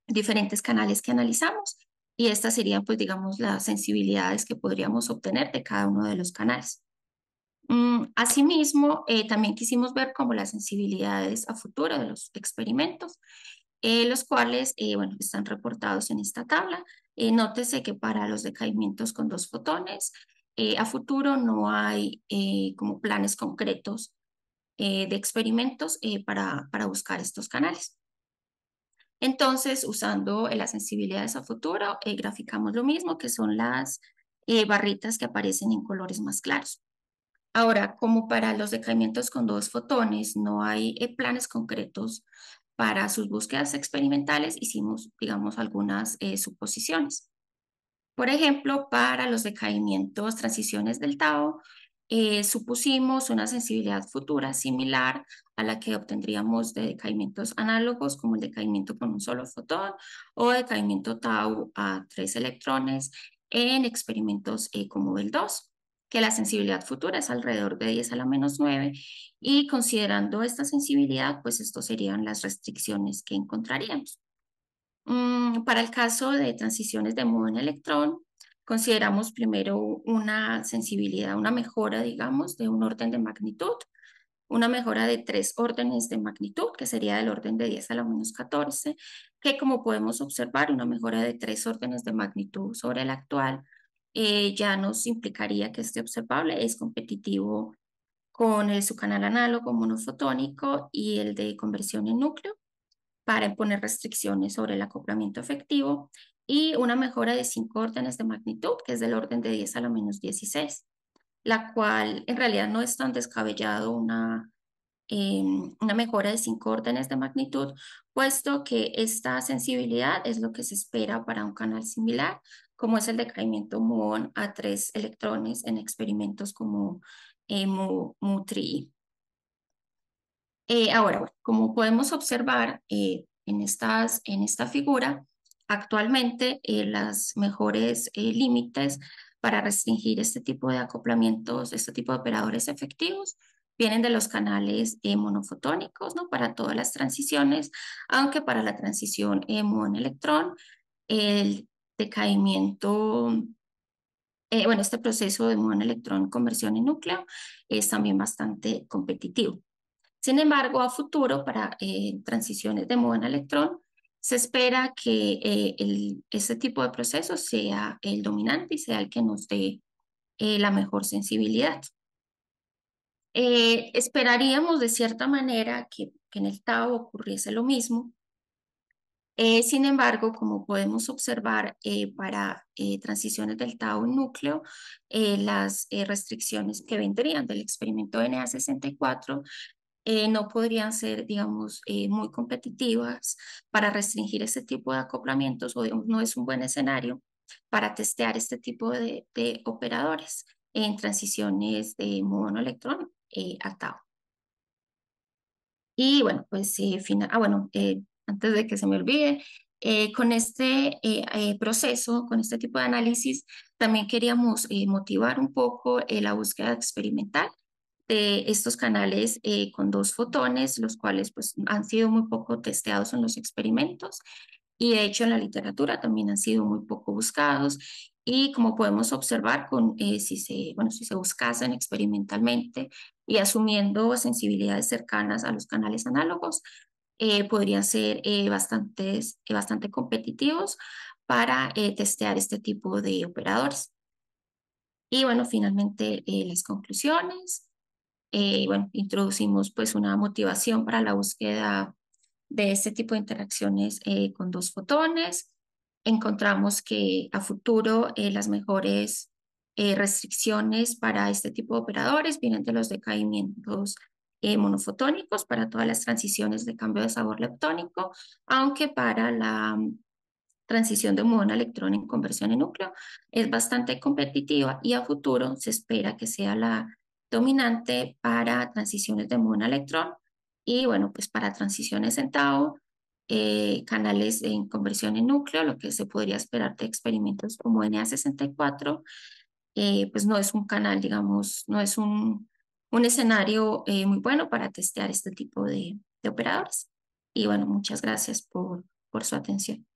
diferentes canales que analizamos y estas serían, pues, digamos, las sensibilidades que podríamos obtener de cada uno de los canales. Mm, asimismo, eh, también quisimos ver como las sensibilidades a futuro de los experimentos, eh, los cuales, bueno, están reportados en esta tabla. nótese que para los decaimientos con dos fotones, eh, a futuro no hay eh, como planes concretos eh, de experimentos para, para buscar estos canales. Entonces, usando las sensibilidades a futuro, graficamos lo mismo, que son las barritas que aparecen en colores más claros. Ahora, como para los decaimientos con dos fotones, no hay planes concretos para sus búsquedas experimentales, hicimos, digamos, algunas suposiciones. Por ejemplo, para los decaimientos, transiciones del tau, eh, supusimos una sensibilidad futura similar a la que obtendríamos de decaimientos análogos, como el decaimiento con un solo fotón o decaimiento tau a tres electrones en experimentos eh, como el 2 que la sensibilidad futura es alrededor de 10 a la menos 9, y considerando esta sensibilidad, pues estas serían las restricciones que encontraríamos. Mm, para el caso de transiciones de modo en electrón, consideramos primero una sensibilidad, una mejora, digamos, de un orden de magnitud, una mejora de tres órdenes de magnitud, que sería del orden de 10 a la menos 14, que como podemos observar, una mejora de tres órdenes de magnitud sobre el actual eh, ya nos implicaría que este observable es competitivo con su canal análogo monofotónico y el de conversión en núcleo para imponer restricciones sobre el acoplamiento efectivo y una mejora de cinco órdenes de magnitud, que es del orden de 10 a la menos 16, la cual en realidad no es tan descabellado una, eh, una mejora de cinco órdenes de magnitud, puesto que esta sensibilidad es lo que se espera para un canal similar, como es el decaimiento muón a tres electrones en experimentos como eh, mu, mu 3 eh, ahora, como podemos observar eh, en, estas, en esta figura, actualmente eh, las mejores límites para restringir este tipo de acoplamientos, este tipo de operadores efectivos, vienen de los canales monofotónicos, ¿no? Para todas las transiciones, aunque para la transición muón-electrón, el decaimiento bueno, este proceso de muón electrón conversión en núcleo es también bastante competitivo. Sin embargo, a futuro, para eh, transiciones de muón en electrón, se espera que eh, ese tipo de proceso sea el dominante y sea el que nos dé eh, la mejor sensibilidad. Eh, esperaríamos de cierta manera que, en el TAO ocurriese lo mismo. sin embargo, como podemos observar para transiciones del tau núcleo, las restricciones que vendrían del experimento NA64 eh, no podrían ser, digamos, eh, muy competitivas para restringir este tipo de acoplamientos o no es un buen escenario para testear este tipo de, operadores en transiciones de monoelectrón eh, a Y bueno, pues eh, final, ah, bueno, antes de que se me olvide, con este proceso, con este tipo de análisis, también queríamos motivar un poco la búsqueda experimental de estos canales eh, con dos fotones, los cuales pues, han sido muy poco testeados en los experimentos y de hecho en la literatura también han sido muy poco buscados. Y como podemos observar, con, eh, si, se, bueno, si se buscasen experimentalmente y asumiendo sensibilidades cercanas a los canales análogos, eh, podrían ser bastantes, bastante competitivos para testear este tipo de operadores. Y bueno, finalmente las conclusiones eh, bueno, introducimos pues una motivación para la búsqueda de este tipo de interacciones eh, con dos fotones. Encontramos que a futuro eh, las mejores eh, restricciones para este tipo de operadores vienen de los decaimientos eh, monofotónicos para todas las transiciones de cambio de sabor leptónico, aunque para la mm, transición de muón electrón en conversión en núcleo es bastante competitiva y a futuro se espera que sea la dominante para transiciones de muón electrón y bueno, pues para transiciones en tau, eh, canales en conversión en núcleo, lo que se podría esperar de experimentos como NA64, eh, pues no es un canal, digamos, no es un, un escenario eh, muy bueno para testear este tipo de, de operadores. Y bueno, muchas gracias por, por su atención.